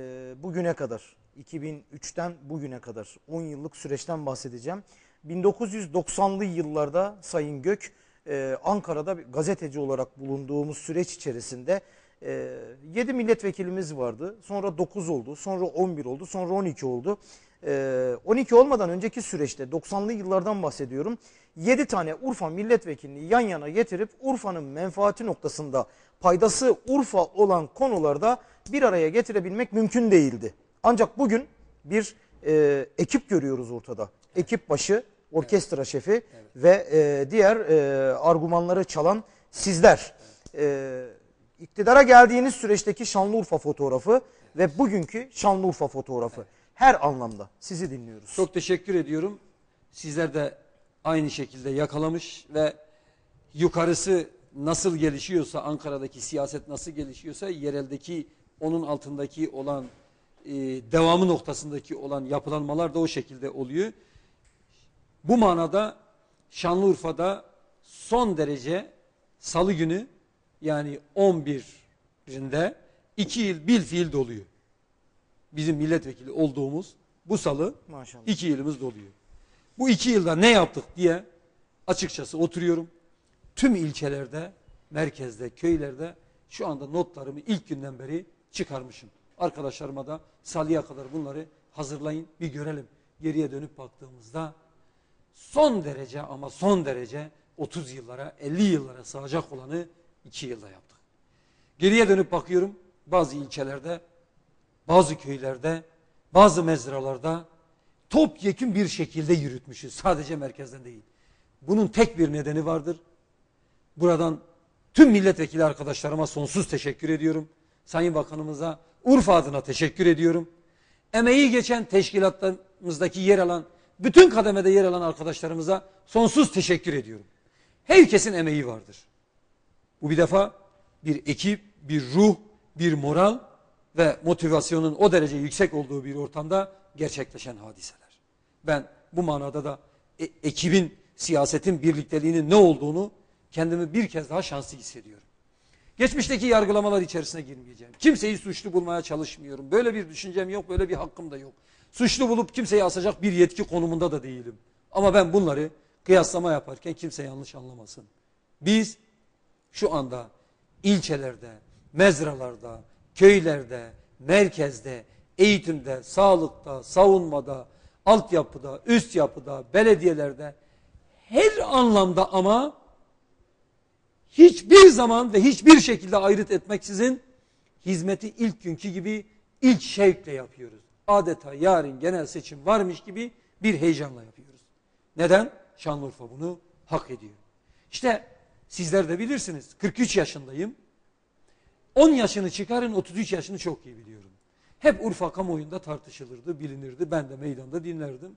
bugüne kadar, 2003'ten bugüne kadar 10 yıllık süreçten bahsedeceğim. 1990'lı yıllarda Sayın Gök, e, Ankara'da bir gazeteci olarak bulunduğumuz süreç içerisinde e, 7 milletvekilimiz vardı. Sonra 9 oldu, sonra 11 oldu, sonra 12 oldu. 12 ee, olmadan önceki süreçte 90'lı yıllardan bahsediyorum. 7 tane Urfa milletvekilini yan yana getirip Urfa'nın menfaati noktasında paydası Urfa olan konularda bir araya getirebilmek mümkün değildi. Ancak bugün bir e, ekip görüyoruz ortada. Ekip başı, orkestra şefi ve e, diğer e, argümanları çalan sizler. Evet. E, iktidara geldiğiniz süreçteki Şanlıurfa fotoğrafı ve bugünkü Şanlıurfa fotoğrafı. Her anlamda sizi dinliyoruz. Çok teşekkür ediyorum. Sizler de aynı şekilde yakalamış ve yukarısı nasıl gelişiyorsa Ankara'daki siyaset nasıl gelişiyorsa yereldeki onun altındaki olan e, devamı noktasındaki olan yapılanmalar da o şekilde oluyor. Bu manada Şanlıurfa'da son derece salı günü yani 11'inde iki yıl bil fiil doluyor bizim milletvekili olduğumuz bu salı Maşallah. iki yılımız doluyor. Bu iki yılda ne yaptık diye açıkçası oturuyorum. Tüm ilçelerde, merkezde, köylerde şu anda notlarımı ilk günden beri çıkarmışım. Arkadaşlarıma da salıya kadar bunları hazırlayın bir görelim. Geriye dönüp baktığımızda son derece ama son derece 30 yıllara 50 yıllara sığacak olanı 2 yılda yaptık. Geriye dönüp bakıyorum bazı ilçelerde bazı köylerde, bazı mezralarda topyekun bir şekilde yürütmüşüz. Sadece merkezden değil. Bunun tek bir nedeni vardır. Buradan tüm milletvekili arkadaşlarıma sonsuz teşekkür ediyorum. Sayın Bakanımıza Urfa adına teşekkür ediyorum. Emeği geçen teşkilatlarımızdaki yer alan, bütün kademede yer alan arkadaşlarımıza sonsuz teşekkür ediyorum. Herkesin emeği vardır. Bu bir defa bir ekip, bir ruh, bir moral ve motivasyonun o derece yüksek olduğu bir ortamda gerçekleşen hadiseler. Ben bu manada da e ekibin, siyasetin birlikteliğinin ne olduğunu kendimi bir kez daha şanslı hissediyorum. Geçmişteki yargılamalar içerisine girmeyeceğim. Kimseyi suçlu bulmaya çalışmıyorum. Böyle bir düşüncem yok, böyle bir hakkım da yok. Suçlu bulup kimseyi asacak bir yetki konumunda da değilim. Ama ben bunları kıyaslama yaparken kimse yanlış anlamasın. Biz şu anda ilçelerde, mezralarda, köylerde, merkezde, eğitimde, sağlıkta, savunmada, altyapıda, üst yapıda, belediyelerde her anlamda ama hiçbir zaman ve hiçbir şekilde ayrıt etmeksizin hizmeti ilk günkü gibi ilk şevkle yapıyoruz. Adeta yarın genel seçim varmış gibi bir heyecanla yapıyoruz. Neden? Şanlıurfa bunu hak ediyor. İşte sizler de bilirsiniz 43 yaşındayım. 10 yaşını çıkarın 33 yaşını çok iyi biliyorum. Hep Urfa kamuoyunda tartışılırdı, bilinirdi. Ben de meydanda dinlerdim.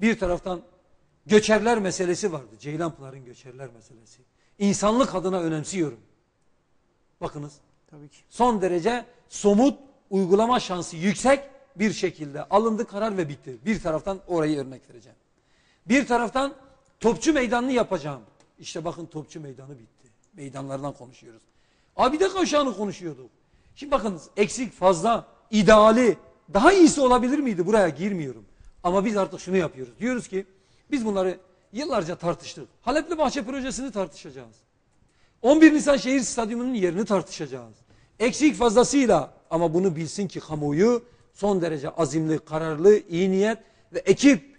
Bir taraftan göçerler meselesi vardı. Ceylanpınar'ın göçerler meselesi. İnsanlık adına önemsiyorum. Bakınız. Tabii ki. Son derece somut, uygulama şansı yüksek bir şekilde alındı karar ve bitti. Bir taraftan orayı örnek vereceğim. Bir taraftan topçu meydanını yapacağım. İşte bakın topçu meydanı bitti. Meydanlardan konuşuyoruz. Abide kavşağını konuşuyorduk. Şimdi bakınız eksik, fazla, ideali daha iyisi olabilir miydi? Buraya girmiyorum. Ama biz artık şunu yapıyoruz. Diyoruz ki biz bunları yıllarca tartıştık. Halepli Bahçe Projesi'ni tartışacağız. 11 Nisan Şehir Stadyumu'nun yerini tartışacağız. Eksik fazlasıyla ama bunu bilsin ki kamuoyu son derece azimli, kararlı, iyi niyet ve ekip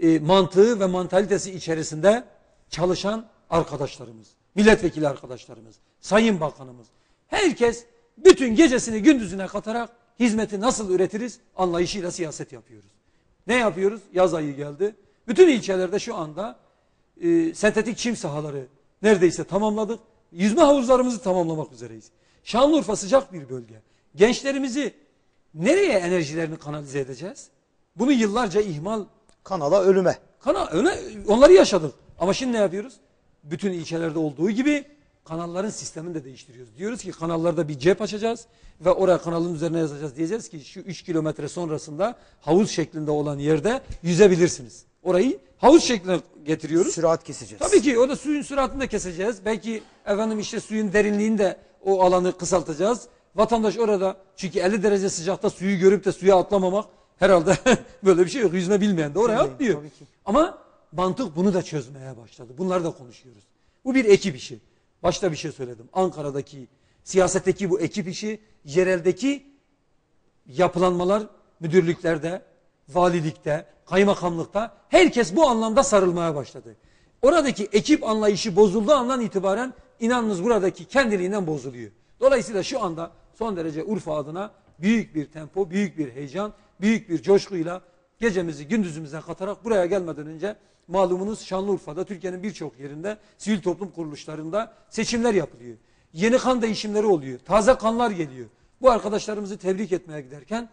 e, mantığı ve mantalitesi içerisinde çalışan arkadaşlarımız milletvekili arkadaşlarımız, sayın bakanımız, herkes bütün gecesini gündüzüne katarak hizmeti nasıl üretiriz anlayışıyla siyaset yapıyoruz. Ne yapıyoruz? Yaz ayı geldi. Bütün ilçelerde şu anda e, sentetik çim sahaları neredeyse tamamladık. Yüzme havuzlarımızı tamamlamak üzereyiz. Şanlıurfa sıcak bir bölge. Gençlerimizi nereye enerjilerini kanalize edeceğiz? Bunu yıllarca ihmal. Kanala ölüme. Kana, öne, onları yaşadık. Ama şimdi ne yapıyoruz? bütün ilçelerde olduğu gibi kanalların sistemini de değiştiriyoruz. Diyoruz ki kanallarda bir cep açacağız ve oraya kanalın üzerine yazacağız. Diyeceğiz ki şu 3 kilometre sonrasında havuz şeklinde olan yerde yüzebilirsiniz. Orayı havuz şekline getiriyoruz. Sürat keseceğiz. Tabii ki o da suyun süratini de keseceğiz. Belki efendim işte suyun derinliğini de o alanı kısaltacağız. Vatandaş orada çünkü 50 derece sıcakta suyu görüp de suya atlamamak herhalde böyle bir şey yok. Yüzme bilmeyen de oraya atlıyor. Ama mantık bunu da çözmeye başladı. Bunları da konuşuyoruz. Bu bir ekip işi. Başta bir şey söyledim. Ankara'daki siyasetteki bu ekip işi, yereldeki yapılanmalar müdürlüklerde, valilikte, kaymakamlıkta herkes bu anlamda sarılmaya başladı. Oradaki ekip anlayışı bozulduğu andan itibaren inanınız buradaki kendiliğinden bozuluyor. Dolayısıyla şu anda son derece Urfa adına büyük bir tempo, büyük bir heyecan, büyük bir coşkuyla gecemizi gündüzümüze katarak buraya gelmeden önce malumunuz Şanlıurfa'da Türkiye'nin birçok yerinde sivil toplum kuruluşlarında seçimler yapılıyor. Yeni kan değişimleri oluyor. Taze kanlar geliyor. Bu arkadaşlarımızı tebrik etmeye giderken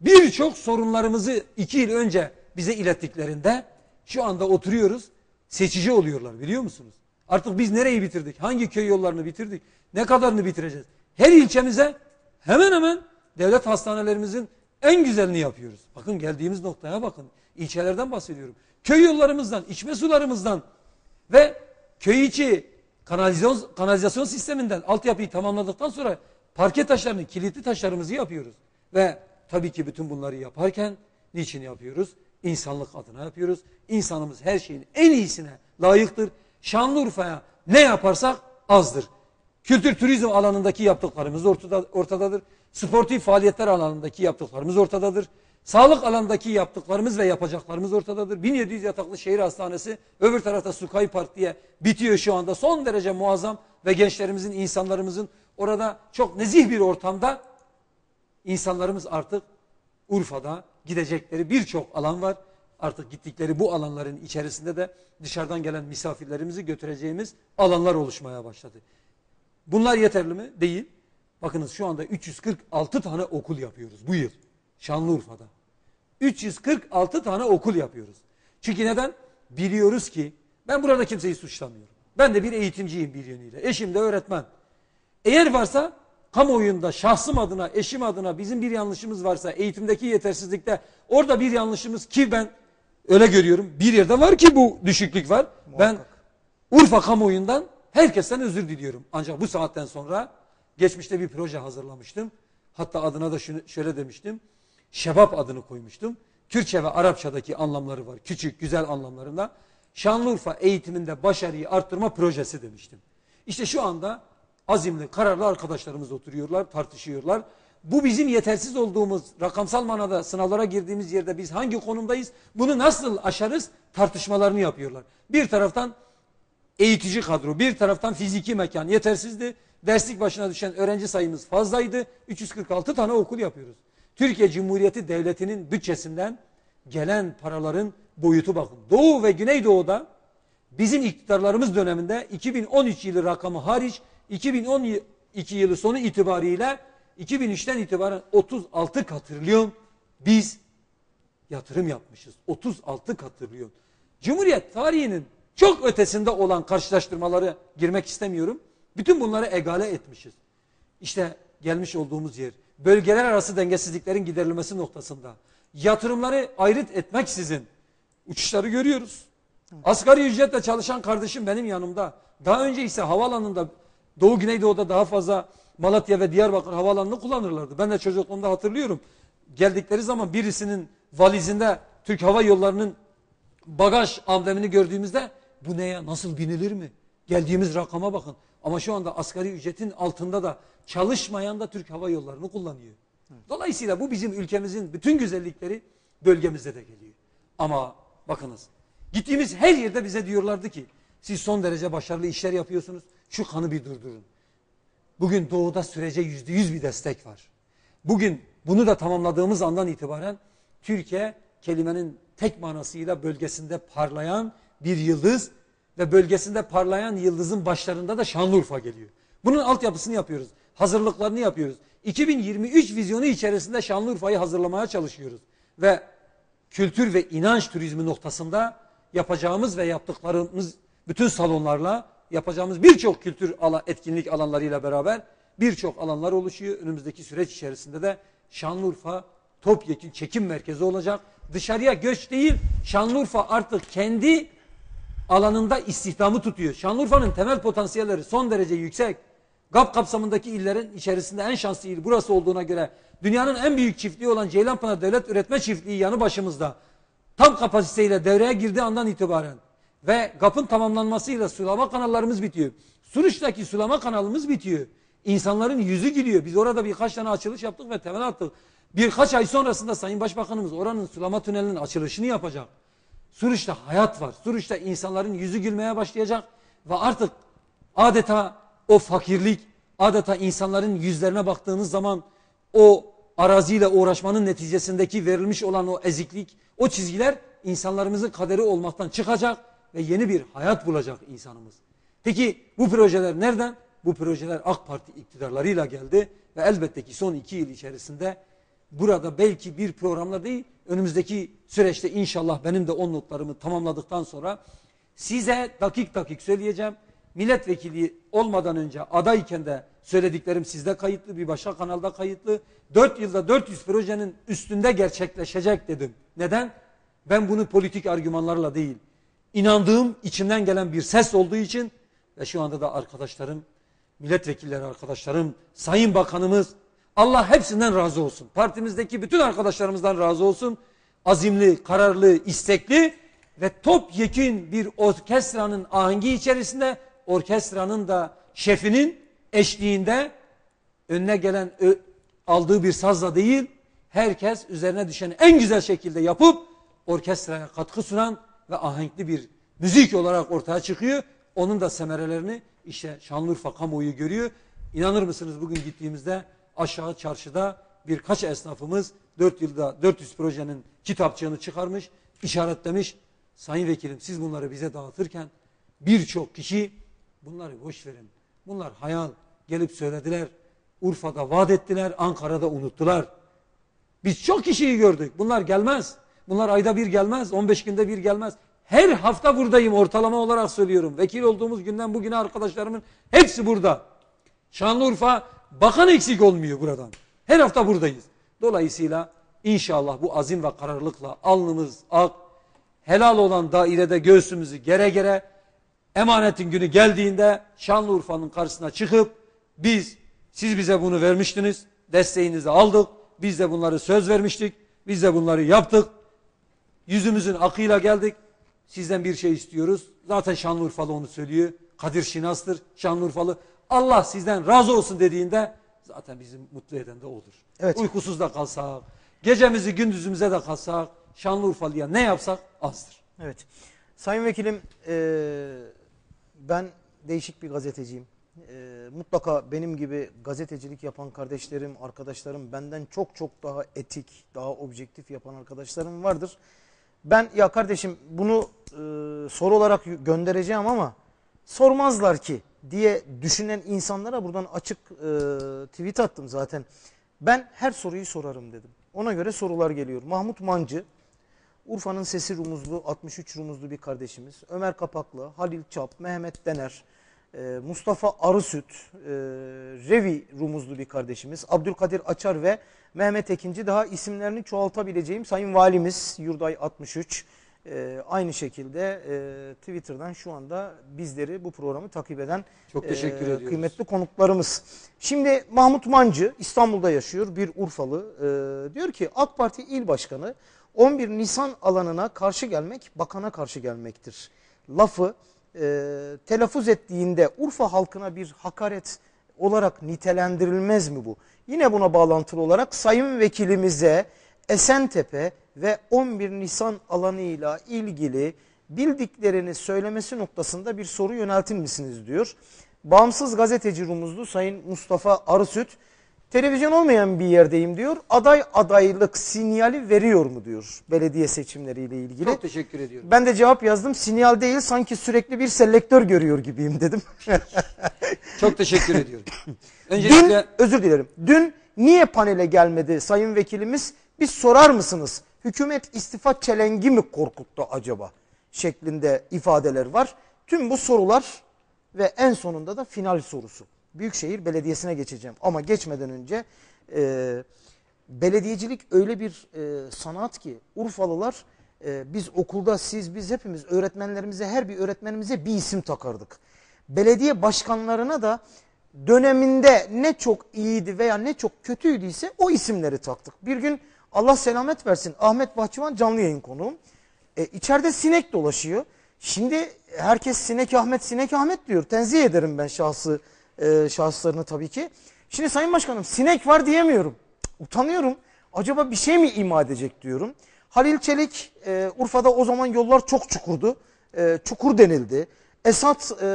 birçok sorunlarımızı iki yıl önce bize ilettiklerinde şu anda oturuyoruz seçici oluyorlar biliyor musunuz? Artık biz nereyi bitirdik? Hangi köy yollarını bitirdik? Ne kadarını bitireceğiz? Her ilçemize hemen hemen devlet hastanelerimizin en güzelini yapıyoruz. Bakın geldiğimiz noktaya bakın. İlçelerden bahsediyorum. Köy yollarımızdan, içme sularımızdan ve köy içi kanalizasyon, kanalizasyon sisteminden altyapıyı tamamladıktan sonra parke taşlarını, kilitli taşlarımızı yapıyoruz. Ve tabii ki bütün bunları yaparken niçin yapıyoruz? İnsanlık adına yapıyoruz. İnsanımız her şeyin en iyisine layıktır. Şanlıurfa'ya ne yaparsak azdır. Kültür turizm alanındaki yaptıklarımız ortada, ortadadır. Sportif faaliyetler alanındaki yaptıklarımız ortadadır. Sağlık alandaki yaptıklarımız ve yapacaklarımız ortadadır. 1700 yataklı şehir hastanesi öbür tarafta Sukay Park diye bitiyor şu anda. Son derece muazzam ve gençlerimizin, insanlarımızın orada çok nezih bir ortamda insanlarımız artık Urfa'da gidecekleri birçok alan var. Artık gittikleri bu alanların içerisinde de dışarıdan gelen misafirlerimizi götüreceğimiz alanlar oluşmaya başladı. Bunlar yeterli mi? Değil. Bakınız şu anda 346 tane okul yapıyoruz bu yıl. Şanlıurfa'da. 346 tane okul yapıyoruz. Çünkü neden? Biliyoruz ki ben burada kimseyi suçlamıyorum. Ben de bir eğitimciyim bir yönüyle. Eşim de öğretmen. Eğer varsa kamuoyunda şahsım adına, eşim adına bizim bir yanlışımız varsa eğitimdeki yetersizlikte orada bir yanlışımız ki ben öyle görüyorum. Bir yerde var ki bu düşüklük var. Muhakkak. Ben Urfa kamuoyundan herkesten özür diliyorum. Ancak bu saatten sonra geçmişte bir proje hazırlamıştım. Hatta adına da şöyle demiştim. Şebap adını koymuştum. Türkçe ve Arapçadaki anlamları var. Küçük, güzel anlamlarında. Şanlıurfa eğitiminde başarıyı arttırma projesi demiştim. İşte şu anda azimli, kararlı arkadaşlarımız oturuyorlar, tartışıyorlar. Bu bizim yetersiz olduğumuz rakamsal manada sınavlara girdiğimiz yerde biz hangi konumdayız, bunu nasıl aşarız tartışmalarını yapıyorlar. Bir taraftan eğitici kadro, bir taraftan fiziki mekan yetersizdi. Derslik başına düşen öğrenci sayımız fazlaydı. 346 tane okul yapıyoruz. Türkiye Cumhuriyeti Devleti'nin bütçesinden gelen paraların boyutu bakın. Doğu ve Güneydoğu'da bizim iktidarlarımız döneminde 2013 yılı rakamı hariç 2012 yılı sonu itibariyle 2003'ten itibaren 36 katrilyon biz yatırım yapmışız. 36 katrilyon. Cumhuriyet tarihinin çok ötesinde olan karşılaştırmaları girmek istemiyorum. Bütün bunları egale etmişiz. İşte gelmiş olduğumuz yer bölgeler arası dengesizliklerin giderilmesi noktasında yatırımları ayrıt etmeksizin uçuşları görüyoruz. Asgari ücretle çalışan kardeşim benim yanımda. Daha önce ise havaalanında Doğu Güneydoğu'da daha fazla Malatya ve Diyarbakır havaalanını kullanırlardı. Ben de çocukluğumda hatırlıyorum. Geldikleri zaman birisinin valizinde Türk Hava Yolları'nın bagaj amblemini gördüğümüzde bu neye nasıl binilir mi? Geldiğimiz rakama bakın. Ama şu anda asgari ücretin altında da çalışmayan da Türk Hava Yolları'nı kullanıyor. Dolayısıyla bu bizim ülkemizin bütün güzellikleri bölgemizde de geliyor. Ama bakınız gittiğimiz her yerde bize diyorlardı ki siz son derece başarılı işler yapıyorsunuz. Şu kanı bir durdurun. Bugün doğuda sürece yüzde yüz bir destek var. Bugün bunu da tamamladığımız andan itibaren Türkiye kelimenin tek manasıyla bölgesinde parlayan bir yıldız ve bölgesinde parlayan yıldızın başlarında da Şanlıurfa geliyor. Bunun altyapısını yapıyoruz hazırlıklarını yapıyoruz. 2023 vizyonu içerisinde Şanlıurfa'yı hazırlamaya çalışıyoruz. Ve kültür ve inanç turizmi noktasında yapacağımız ve yaptıklarımız bütün salonlarla yapacağımız birçok kültür etkinlik alanlarıyla beraber birçok alanlar oluşuyor. Önümüzdeki süreç içerisinde de Şanlıurfa topyekun çekim merkezi olacak. Dışarıya göç değil Şanlıurfa artık kendi alanında istihdamı tutuyor. Şanlıurfa'nın temel potansiyelleri son derece yüksek. GAP kapsamındaki illerin içerisinde en şanslı il burası olduğuna göre dünyanın en büyük çiftliği olan Ceylanpınar Devlet Üretme Çiftliği yanı başımızda tam kapasiteyle devreye girdiği andan itibaren ve GAP'ın tamamlanmasıyla sulama kanallarımız bitiyor. Suruç'taki sulama kanalımız bitiyor. İnsanların yüzü gülüyor. Biz orada birkaç tane açılış yaptık ve temel attık. Birkaç ay sonrasında Sayın Başbakanımız oranın sulama tünelinin açılışını yapacak. Suruç'ta hayat var. Suruç'ta insanların yüzü gülmeye başlayacak ve artık adeta o fakirlik adeta insanların yüzlerine baktığınız zaman o araziyle uğraşmanın neticesindeki verilmiş olan o eziklik, o çizgiler insanlarımızın kaderi olmaktan çıkacak ve yeni bir hayat bulacak insanımız. Peki bu projeler nereden? Bu projeler AK Parti iktidarlarıyla geldi ve elbette ki son iki yıl içerisinde burada belki bir programla değil, önümüzdeki süreçte inşallah benim de on notlarımı tamamladıktan sonra size dakik dakik söyleyeceğim milletvekili olmadan önce adayken de söylediklerim sizde kayıtlı bir başka kanalda kayıtlı. 4 yılda 400 projenin üstünde gerçekleşecek dedim. Neden? Ben bunu politik argümanlarla değil, inandığım içimden gelen bir ses olduğu için ve şu anda da arkadaşlarım, milletvekilleri arkadaşlarım, sayın bakanımız Allah hepsinden razı olsun. Partimizdeki bütün arkadaşlarımızdan razı olsun. Azimli, kararlı, istekli ve topyekün bir orkestranın ahengi içerisinde orkestranın da şefinin eşliğinde önüne gelen aldığı bir sazla değil, herkes üzerine düşeni en güzel şekilde yapıp orkestraya katkı sunan ve ahenkli bir müzik olarak ortaya çıkıyor. Onun da semerelerini işte Şanlıurfa kamuoyu görüyor. İnanır mısınız bugün gittiğimizde aşağı çarşıda birkaç esnafımız 4 yılda 400 projenin kitapçığını çıkarmış, işaretlemiş. Sayın vekilim siz bunları bize dağıtırken birçok kişi Bunları boş verin. Bunlar hayal. Gelip söylediler. Urfa'da vaat ettiler. Ankara'da unuttular. Biz çok kişiyi gördük. Bunlar gelmez. Bunlar ayda bir gelmez. 15 günde bir gelmez. Her hafta buradayım ortalama olarak söylüyorum. Vekil olduğumuz günden bugüne arkadaşlarımın hepsi burada. Şanlıurfa bakan eksik olmuyor buradan. Her hafta buradayız. Dolayısıyla inşallah bu azim ve kararlılıkla alnımız ak, helal olan dairede göğsümüzü gere gere Emanetin günü geldiğinde Şanlıurfa'nın karşısına çıkıp biz siz bize bunu vermiştiniz. Desteğinizi aldık. Biz de bunları söz vermiştik. Biz de bunları yaptık. Yüzümüzün akıyla geldik. Sizden bir şey istiyoruz. Zaten Şanlıurfalı onu söylüyor. Kadir Şinas'tır Şanlıurfalı. Allah sizden razı olsun dediğinde zaten bizi mutlu eden de olur Evet. Uykusuz da kalsak, gecemizi gündüzümüze de kalsak Şanlıurfalı'ya ne yapsak azdır. Evet. Sayın Vekilim, ee ben değişik bir gazeteciyim. E, mutlaka benim gibi gazetecilik yapan kardeşlerim, arkadaşlarım benden çok çok daha etik, daha objektif yapan arkadaşlarım vardır. Ben ya kardeşim bunu e, soru olarak göndereceğim ama sormazlar ki diye düşünen insanlara buradan açık e, tweet attım zaten. Ben her soruyu sorarım dedim. Ona göre sorular geliyor. Mahmut Mancı Urfa'nın sesi Rumuzlu, 63 Rumuzlu bir kardeşimiz. Ömer Kapaklı, Halil Çap, Mehmet Dener, e, Mustafa Arısüt, e, Revi Rumuzlu bir kardeşimiz. Abdülkadir Açar ve Mehmet Ekinci daha isimlerini çoğaltabileceğim Sayın Valimiz Yurday 63. E, aynı şekilde e, Twitter'dan şu anda bizleri bu programı takip eden Çok e, teşekkür e, kıymetli konuklarımız. Şimdi Mahmut Mancı İstanbul'da yaşıyor bir Urfalı e, diyor ki AK Parti İl başkanı 11 Nisan alanına karşı gelmek bakana karşı gelmektir. Lafı e, telaffuz ettiğinde Urfa halkına bir hakaret olarak nitelendirilmez mi bu? Yine buna bağlantılı olarak sayın vekilimize Esentepe ve 11 Nisan alanıyla ilgili bildiklerini söylemesi noktasında bir soru yöneltir misiniz diyor. Bağımsız gazeteci Rumuzlu Sayın Mustafa Arısüt Televizyon olmayan bir yerdeyim diyor. Aday adaylık sinyali veriyor mu diyor belediye seçimleriyle ilgili. Çok teşekkür ediyorum. Ben de cevap yazdım. Sinyal değil sanki sürekli bir selektör görüyor gibiyim dedim. Çok teşekkür ediyorum. Öncelikle... Dün, özür dilerim. Dün niye panele gelmedi sayın vekilimiz? Bir sorar mısınız? Hükümet istifa çelengi mi korkuttu acaba? Şeklinde ifadeler var. Tüm bu sorular ve en sonunda da final sorusu. Büyükşehir Belediyesi'ne geçeceğim. Ama geçmeden önce e, belediyecilik öyle bir e, sanat ki Urfalılar e, biz okulda siz biz hepimiz öğretmenlerimize her bir öğretmenimize bir isim takardık. Belediye başkanlarına da döneminde ne çok iyiydi veya ne çok kötüydüyse o isimleri taktık. Bir gün Allah selamet versin Ahmet Bahçıvan canlı yayın konuğum. E, içeride sinek dolaşıyor. Şimdi herkes sinek Ahmet sinek Ahmet diyor. Tenzih ederim ben şahsı e, şahıslarını tabii ki. Şimdi Sayın Başkanım sinek var diyemiyorum. utanıyorum. Acaba bir şey mi ima edecek diyorum. Halil Çelik e, Urfa'da o zaman yollar çok çukurdu. E, çukur denildi. Esat e,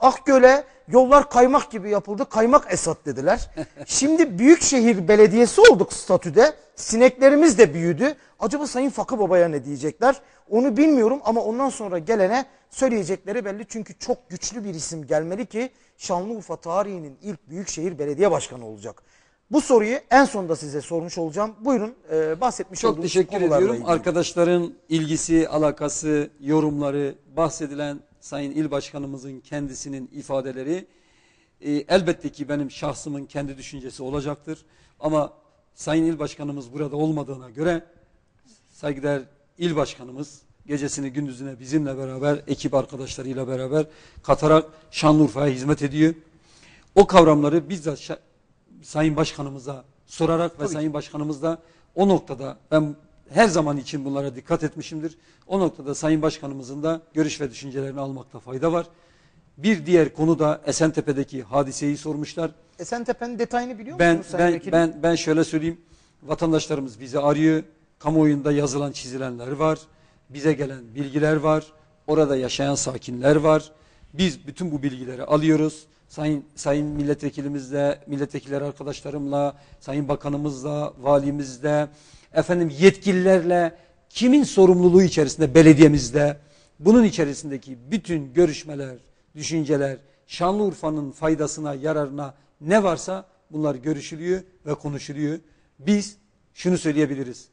Akgöl'e yollar kaymak gibi yapıldı. Kaymak Esat dediler. Şimdi Büyükşehir Belediyesi olduk statüde. Sineklerimiz de büyüdü. Acaba Sayın Fakı Baba'ya ne diyecekler? Onu bilmiyorum ama ondan sonra gelene söyleyecekleri belli. Çünkü çok güçlü bir isim gelmeli ki Şanlıurfa tarihinin ilk büyükşehir belediye başkanı olacak. Bu soruyu en sonda size sormuş olacağım. Buyurun e, bahsetmiş Çok teşekkür ediyorum. Ilgili. Arkadaşların ilgisi, alakası, yorumları, bahsedilen Sayın İl Başkanımızın kendisinin ifadeleri e, elbette ki benim şahsımın kendi düşüncesi olacaktır. Ama Sayın İl Başkanımız burada olmadığına göre saygıdeğer il başkanımız gecesini gündüzüne bizimle beraber, ekip arkadaşlarıyla beraber katarak Şanlıurfa'ya hizmet ediyor. O kavramları bizzat Sayın Başkanımıza sorarak Tabii ve Sayın Başkanımız da o noktada ben her zaman için bunlara dikkat etmişimdir. O noktada Sayın Başkanımızın da görüş ve düşüncelerini almakta fayda var. Bir diğer konu da Esentepe'deki hadiseyi sormuşlar. Esentepe'nin detayını biliyor ben, musunuz Sayın ben, Vekilim? Ben, ben şöyle söyleyeyim. Vatandaşlarımız bizi arıyor. Kamuoyunda yazılan çizilenler var. Bize gelen bilgiler var. Orada yaşayan sakinler var. Biz bütün bu bilgileri alıyoruz. Sayın, sayın milletvekilimizle, milletvekilleri arkadaşlarımla, sayın bakanımızla, valimizle, efendim yetkililerle, kimin sorumluluğu içerisinde belediyemizde, bunun içerisindeki bütün görüşmeler, düşünceler, Şanlıurfa'nın faydasına, yararına ne varsa bunlar görüşülüyor ve konuşuluyor. Biz şunu söyleyebiliriz.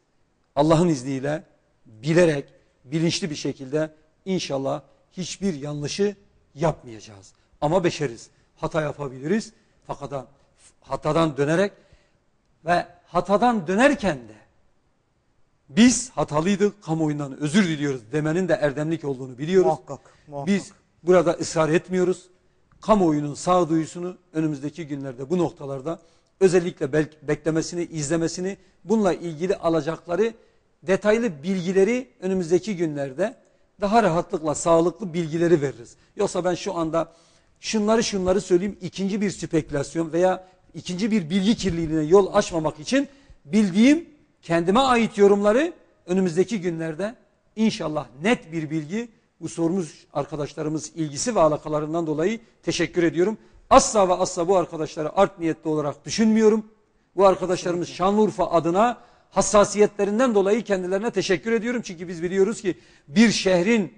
Allah'ın izniyle bilerek, bilinçli bir şekilde inşallah hiçbir yanlışı yapmayacağız. Ama beşeriz. Hata yapabiliriz. Fakat hatadan dönerek ve hatadan dönerken de biz hatalıydık, kamuoyundan özür diliyoruz demenin de erdemlik olduğunu biliyoruz. Muhakkak, muhakkak. Biz burada ısrar etmiyoruz. Kamuoyunun sağduyusunu önümüzdeki günlerde bu noktalarda özellikle beklemesini, izlemesini, bununla ilgili alacakları detaylı bilgileri önümüzdeki günlerde daha rahatlıkla sağlıklı bilgileri veririz. Yoksa ben şu anda şunları şunları söyleyeyim ikinci bir spekülasyon veya ikinci bir bilgi kirliliğine yol açmamak için bildiğim kendime ait yorumları önümüzdeki günlerde inşallah net bir bilgi bu sormuş arkadaşlarımız ilgisi ve alakalarından dolayı teşekkür ediyorum. Asla ve asla bu arkadaşları art niyetli olarak düşünmüyorum. Bu arkadaşlarımız Şanlıurfa adına hassasiyetlerinden dolayı kendilerine teşekkür ediyorum. Çünkü biz biliyoruz ki bir şehrin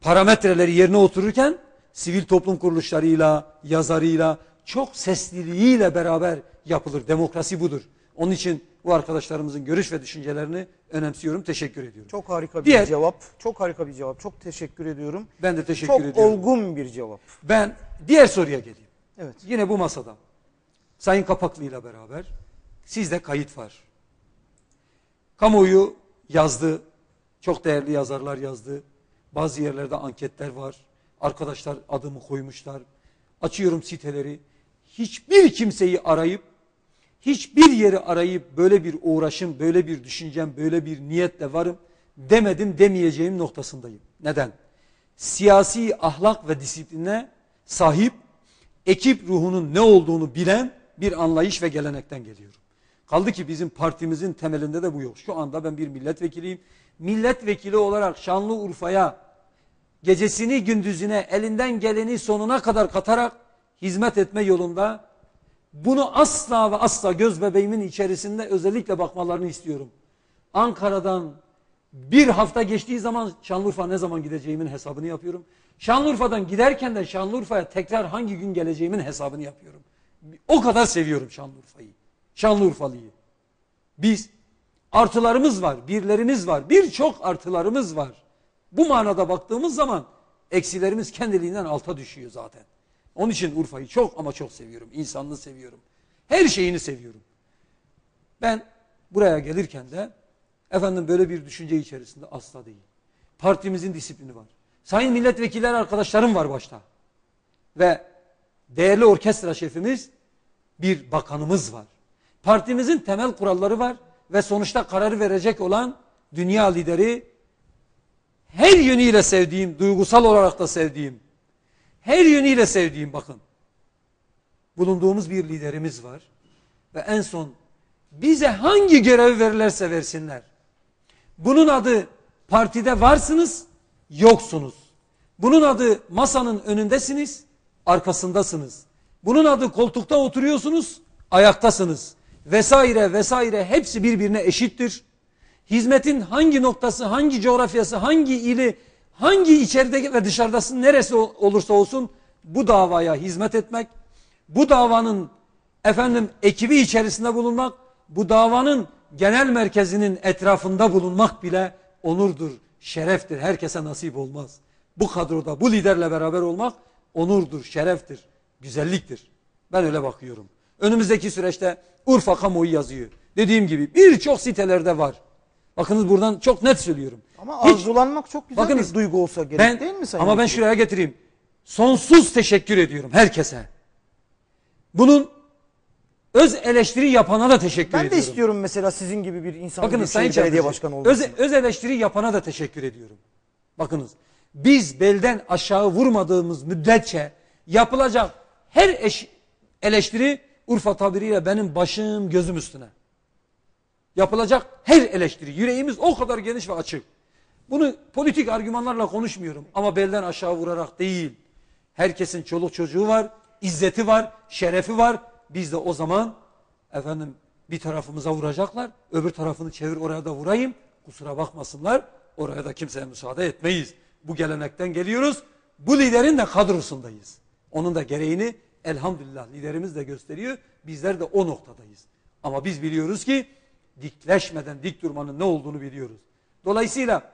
parametreleri yerine otururken sivil toplum kuruluşlarıyla, yazarıyla, çok sesliliğiyle beraber yapılır. Demokrasi budur. Onun için bu arkadaşlarımızın görüş ve düşüncelerini önemsiyorum. Teşekkür ediyorum. Çok harika bir Diğer, cevap. Çok harika bir cevap. Çok teşekkür ediyorum. Ben de teşekkür çok ediyorum. Çok olgun bir cevap. Ben diğer soruya geleyim. Evet. Yine bu masada. Sayın Kapaklı ile beraber sizde kayıt var. Kamuoyu yazdı. Çok değerli yazarlar yazdı. Bazı yerlerde anketler var. Arkadaşlar adımı koymuşlar. Açıyorum siteleri. Hiçbir kimseyi arayıp hiçbir yeri arayıp böyle bir uğraşım, böyle bir düşüncem, böyle bir niyetle varım demedim demeyeceğim noktasındayım. Neden? Siyasi ahlak ve disipline sahip ekip ruhunun ne olduğunu bilen bir anlayış ve gelenekten geliyorum. Kaldı ki bizim partimizin temelinde de bu yok. Şu anda ben bir milletvekiliyim. Milletvekili olarak Şanlıurfa'ya gecesini gündüzüne elinden geleni sonuna kadar katarak hizmet etme yolunda bunu asla ve asla göz bebeğimin içerisinde özellikle bakmalarını istiyorum. Ankara'dan bir hafta geçtiği zaman Şanlıurfa ne zaman gideceğimin hesabını yapıyorum. Şanlıurfa'dan giderken de Şanlıurfa'ya tekrar hangi gün geleceğimin hesabını yapıyorum. O kadar seviyorum Şanlıurfa'yı. Şanlıurfalıyı. Biz artılarımız var, birlerimiz var, birçok artılarımız var. Bu manada baktığımız zaman eksilerimiz kendiliğinden alta düşüyor zaten. Onun için Urfa'yı çok ama çok seviyorum. İnsanlığı seviyorum. Her şeyini seviyorum. Ben buraya gelirken de efendim böyle bir düşünce içerisinde asla değil. Partimizin disiplini var. Sayın milletvekiller arkadaşlarım var başta. Ve değerli orkestra şefimiz bir bakanımız var. Partimizin temel kuralları var ve sonuçta kararı verecek olan dünya lideri her yönüyle sevdiğim, duygusal olarak da sevdiğim her yönüyle sevdiğim bakın. Bulunduğumuz bir liderimiz var. Ve en son bize hangi görevi verirlerse versinler. Bunun adı partide varsınız, yoksunuz. Bunun adı masanın önündesiniz, arkasındasınız. Bunun adı koltukta oturuyorsunuz, ayaktasınız. Vesaire vesaire hepsi birbirine eşittir. Hizmetin hangi noktası, hangi coğrafyası, hangi ili hangi içerideki ve dışarıdasın neresi olursa olsun bu davaya hizmet etmek, bu davanın efendim ekibi içerisinde bulunmak, bu davanın genel merkezinin etrafında bulunmak bile onurdur, şereftir. Herkese nasip olmaz. Bu kadroda, bu liderle beraber olmak onurdur, şereftir, güzelliktir. Ben öyle bakıyorum. Önümüzdeki süreçte Urfa kamuoyu yazıyor. Dediğim gibi birçok sitelerde var. Bakınız buradan çok net söylüyorum. Ama Hiç. arzulanmak çok güzel Bakınız, bir duygu olsa gerek ben, değil mi Sayın Ama ben şuraya getireyim. Sonsuz teşekkür ediyorum herkese. Bunun öz eleştiri yapana da teşekkür ben ediyorum. Ben de istiyorum mesela sizin gibi bir insan Bakınız, şey Sayın Belediye Çağdaşı, Başkanı olmasını. Öz, öz eleştiri yapana da teşekkür ediyorum. Bakınız biz belden aşağı vurmadığımız müddetçe yapılacak her eş, eleştiri Urfa tabiriyle benim başım gözüm üstüne. Yapılacak her eleştiri yüreğimiz o kadar geniş ve açık. Bunu politik argümanlarla konuşmuyorum ama belden aşağı vurarak değil. Herkesin çoluk çocuğu var, izzeti var, şerefi var. Biz de o zaman efendim bir tarafımıza vuracaklar. Öbür tarafını çevir oraya da vurayım. Kusura bakmasınlar. Oraya da kimseye müsaade etmeyiz. Bu gelenekten geliyoruz. Bu liderin de kadrosundayız. Onun da gereğini elhamdülillah liderimiz de gösteriyor. Bizler de o noktadayız. Ama biz biliyoruz ki dikleşmeden dik durmanın ne olduğunu biliyoruz. Dolayısıyla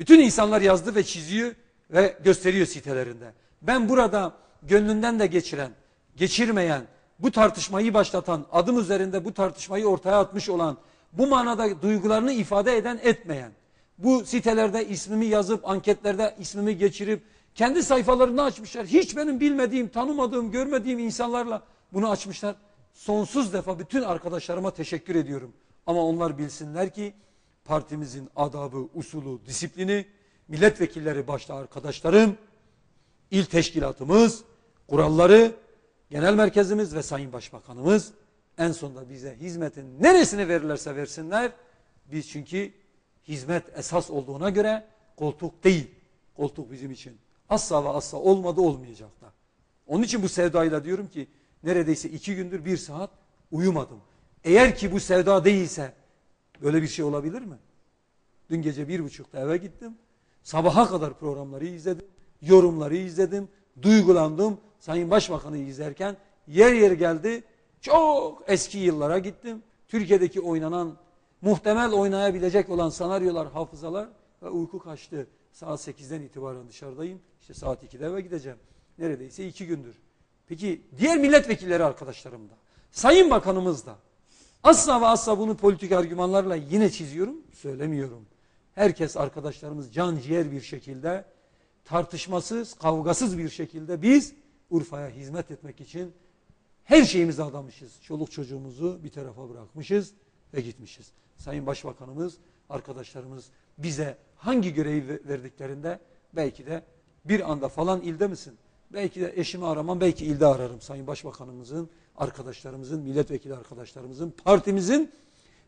bütün insanlar yazdı ve çiziyor ve gösteriyor sitelerinde. Ben burada gönlünden de geçiren, geçirmeyen, bu tartışmayı başlatan, adım üzerinde bu tartışmayı ortaya atmış olan, bu manada duygularını ifade eden etmeyen, bu sitelerde ismimi yazıp, anketlerde ismimi geçirip, kendi sayfalarını açmışlar. Hiç benim bilmediğim, tanımadığım, görmediğim insanlarla bunu açmışlar. Sonsuz defa bütün arkadaşlarıma teşekkür ediyorum. Ama onlar bilsinler ki, partimizin adabı, usulü, disiplini, milletvekilleri başta arkadaşlarım, il teşkilatımız, kuralları, genel merkezimiz ve sayın başbakanımız en sonunda bize hizmetin neresini verirlerse versinler. Biz çünkü hizmet esas olduğuna göre koltuk değil. Koltuk bizim için asla ve asla olmadı olmayacak da. Onun için bu sevdayla diyorum ki neredeyse iki gündür bir saat uyumadım. Eğer ki bu sevda değilse Böyle bir şey olabilir mi? Dün gece bir buçukta eve gittim. Sabaha kadar programları izledim. Yorumları izledim. Duygulandım. Sayın Başbakan'ı izlerken yer yer geldi. Çok eski yıllara gittim. Türkiye'deki oynanan, muhtemel oynayabilecek olan senaryolar, hafızalar ve uyku kaçtı. Saat 8'den itibaren dışarıdayım. İşte saat 2'de eve gideceğim. Neredeyse iki gündür. Peki diğer milletvekilleri arkadaşlarım da, Sayın Bakanımız da, Asla ve asla bunu politik argümanlarla yine çiziyorum, söylemiyorum. Herkes arkadaşlarımız can ciğer bir şekilde tartışmasız, kavgasız bir şekilde biz Urfa'ya hizmet etmek için her şeyimizi adamışız. Çoluk çocuğumuzu bir tarafa bırakmışız ve gitmişiz. Sayın Başbakanımız, arkadaşlarımız bize hangi görevi verdiklerinde belki de bir anda falan ilde misin? Belki de eşimi aramam, belki ilde ararım Sayın Başbakanımızın, arkadaşlarımızın, milletvekili arkadaşlarımızın, partimizin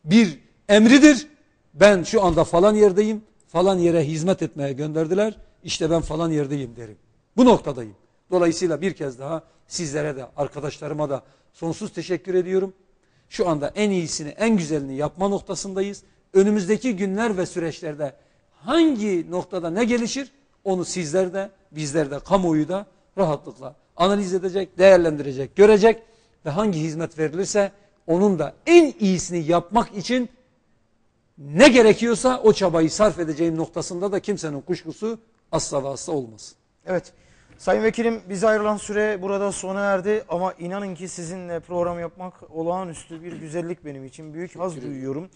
bir emridir. Ben şu anda falan yerdeyim, falan yere hizmet etmeye gönderdiler. İşte ben falan yerdeyim derim. Bu noktadayım. Dolayısıyla bir kez daha sizlere de arkadaşlarıma da sonsuz teşekkür ediyorum. Şu anda en iyisini, en güzelini yapma noktasındayız. Önümüzdeki günler ve süreçlerde hangi noktada ne gelişir onu sizler de, bizler de, kamuoyu da rahatlıkla analiz edecek, değerlendirecek, görecek ve hangi hizmet verilirse onun da en iyisini yapmak için ne gerekiyorsa o çabayı sarf edeceğim noktasında da kimsenin kuşkusu asla ve asla olmasın. Evet. Sayın Vekilim bize ayrılan süre burada sona erdi ama inanın ki sizinle program yapmak olağanüstü bir güzellik benim için. Büyük haz duyuyorum.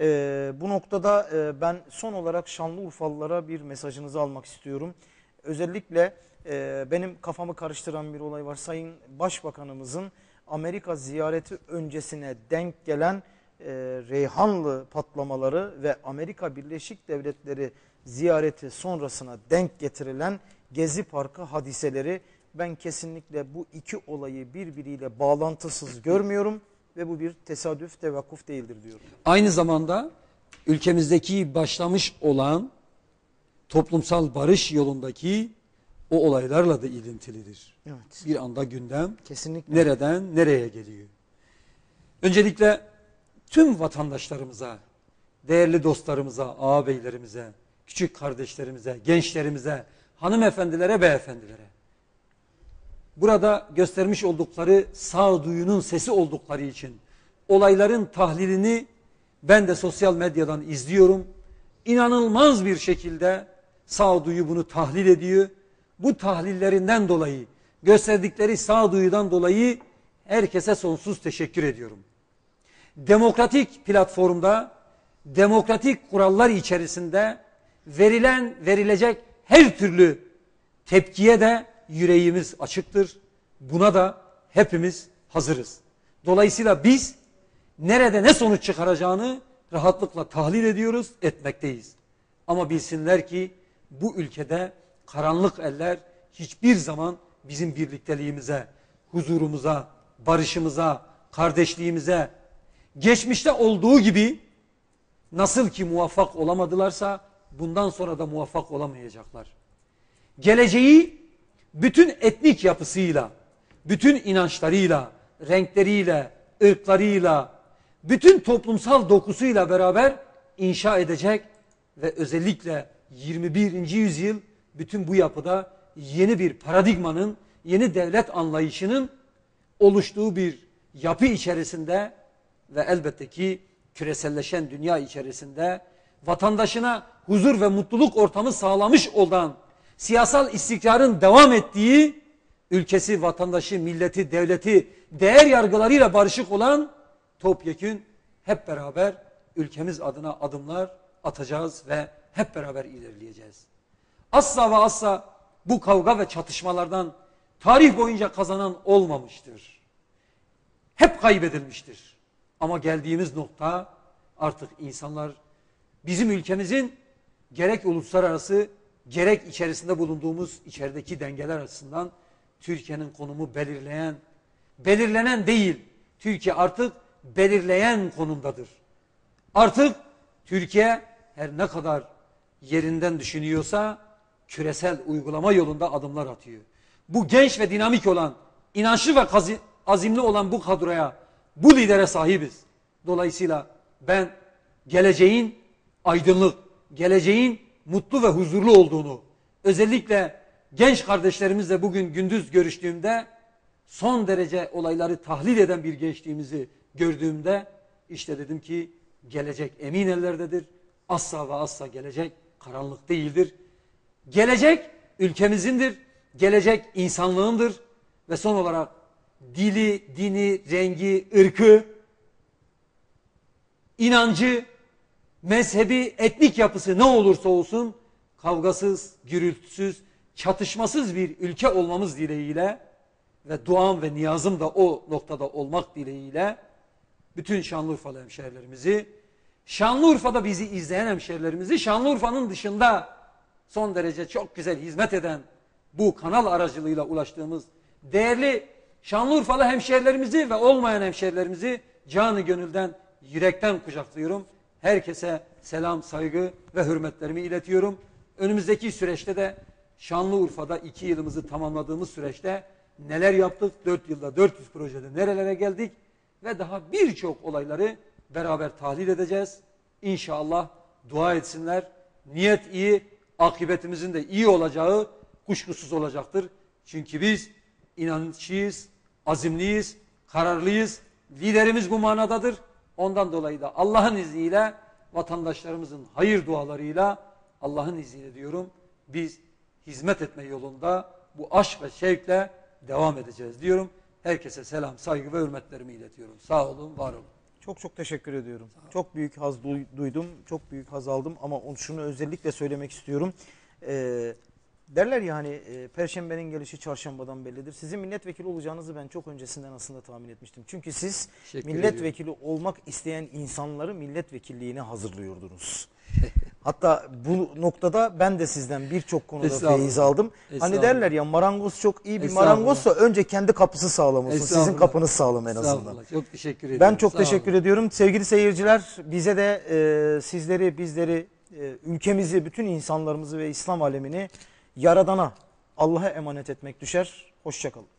Ee, bu noktada e, ben son olarak Şanlıurfalılara bir mesajınızı almak istiyorum. Özellikle e, benim kafamı karıştıran bir olay var. Sayın Başbakanımızın Amerika ziyareti öncesine denk gelen e, Reyhanlı patlamaları ve Amerika Birleşik Devletleri ziyareti sonrasına denk getirilen Gezi Parkı hadiseleri ben kesinlikle bu iki olayı birbiriyle bağlantısız görmüyorum ve bu bir tesadüf tevakkuf değildir diyorum. Aynı zamanda ülkemizdeki başlamış olan toplumsal barış yolundaki o olaylarla da ilintilidir. Evet. Bir anda gündem Kesinlikle. nereden nereye geliyor. Öncelikle tüm vatandaşlarımıza, değerli dostlarımıza, ağabeylerimize, küçük kardeşlerimize, gençlerimize, hanımefendilere, beyefendilere burada göstermiş oldukları sağduyunun sesi oldukları için olayların tahlilini ben de sosyal medyadan izliyorum. İnanılmaz bir şekilde sağduyu bunu tahlil ediyor bu tahlillerinden dolayı, gösterdikleri sağduyudan dolayı herkese sonsuz teşekkür ediyorum. Demokratik platformda, demokratik kurallar içerisinde verilen, verilecek her türlü tepkiye de yüreğimiz açıktır. Buna da hepimiz hazırız. Dolayısıyla biz nerede ne sonuç çıkaracağını rahatlıkla tahlil ediyoruz, etmekteyiz. Ama bilsinler ki bu ülkede karanlık eller hiçbir zaman bizim birlikteliğimize, huzurumuza, barışımıza, kardeşliğimize geçmişte olduğu gibi nasıl ki muvaffak olamadılarsa bundan sonra da muvaffak olamayacaklar. Geleceği bütün etnik yapısıyla, bütün inançlarıyla, renkleriyle, ırklarıyla, bütün toplumsal dokusuyla beraber inşa edecek ve özellikle 21. yüzyıl bütün bu yapıda yeni bir paradigmanın, yeni devlet anlayışının oluştuğu bir yapı içerisinde ve elbette ki küreselleşen dünya içerisinde vatandaşına huzur ve mutluluk ortamı sağlamış olan siyasal istikrarın devam ettiği ülkesi, vatandaşı, milleti, devleti değer yargılarıyla barışık olan topyekün hep beraber ülkemiz adına adımlar atacağız ve hep beraber ilerleyeceğiz asla ve asla bu kavga ve çatışmalardan tarih boyunca kazanan olmamıştır. Hep kaybedilmiştir. Ama geldiğimiz nokta artık insanlar bizim ülkemizin gerek uluslararası gerek içerisinde bulunduğumuz içerideki dengeler açısından Türkiye'nin konumu belirleyen, belirlenen değil, Türkiye artık belirleyen konumdadır. Artık Türkiye her ne kadar yerinden düşünüyorsa küresel uygulama yolunda adımlar atıyor. Bu genç ve dinamik olan, inançlı ve azimli olan bu kadroya, bu lidere sahibiz. Dolayısıyla ben geleceğin aydınlık, geleceğin mutlu ve huzurlu olduğunu, özellikle genç kardeşlerimizle bugün gündüz görüştüğümde, son derece olayları tahlil eden bir gençliğimizi gördüğümde, işte dedim ki gelecek emin ellerdedir. Asla ve asla gelecek karanlık değildir. Gelecek ülkemizindir, gelecek insanlığındır ve son olarak dili, dini, rengi, ırkı, inancı, mezhebi, etnik yapısı ne olursa olsun kavgasız, gürültüsüz, çatışmasız bir ülke olmamız dileğiyle ve duam ve niyazım da o noktada olmak dileğiyle bütün Şanlıurfalı hemşehrilerimizi, Şanlıurfa'da bizi izleyen hemşehrilerimizi, Şanlıurfa'nın dışında son derece çok güzel hizmet eden bu kanal aracılığıyla ulaştığımız değerli Şanlıurfalı hemşehrilerimizi ve olmayan hemşehrilerimizi canı gönülden, yürekten kucaklıyorum. Herkese selam, saygı ve hürmetlerimi iletiyorum. Önümüzdeki süreçte de Şanlıurfa'da iki yılımızı tamamladığımız süreçte neler yaptık? Dört yılda 400 projede nerelere geldik? Ve daha birçok olayları beraber tahlil edeceğiz. İnşallah dua etsinler. Niyet iyi, Akıbetimizin de iyi olacağı kuşkusuz olacaktır. Çünkü biz inançlıyız, azimliyiz, kararlıyız. Liderimiz bu manadadır. Ondan dolayı da Allah'ın izniyle vatandaşlarımızın hayır dualarıyla Allah'ın izniyle diyorum biz hizmet etme yolunda bu aşk ve şevkle devam edeceğiz diyorum. Herkese selam, saygı ve hürmetlerimi iletiyorum. Sağ olun, var olun. Çok çok teşekkür ediyorum. Çok büyük haz duydum, çok büyük haz aldım ama şunu özellikle söylemek istiyorum. Ee, derler ya hani e, perşembenin gelişi çarşambadan bellidir. Sizin milletvekili olacağınızı ben çok öncesinden aslında tahmin etmiştim. Çünkü siz Teşekkür milletvekili ediyorum. olmak isteyen insanları milletvekilliğine hazırlıyordunuz. Hatta bu noktada ben de sizden birçok konuda feyiz aldım. Hani derler ya marangoz çok iyi bir marangozsa önce kendi kapısı sağlam olsun. Sizin kapınız sağlam en azından. Çok teşekkür ediyorum. Ben çok teşekkür ediyorum. Sevgili seyirciler bize de e, sizleri, bizleri, e, ülkemizi, bütün insanlarımızı ve İslam alemini Yaradan'a, Allah'a emanet etmek düşer. Hoşçakalın.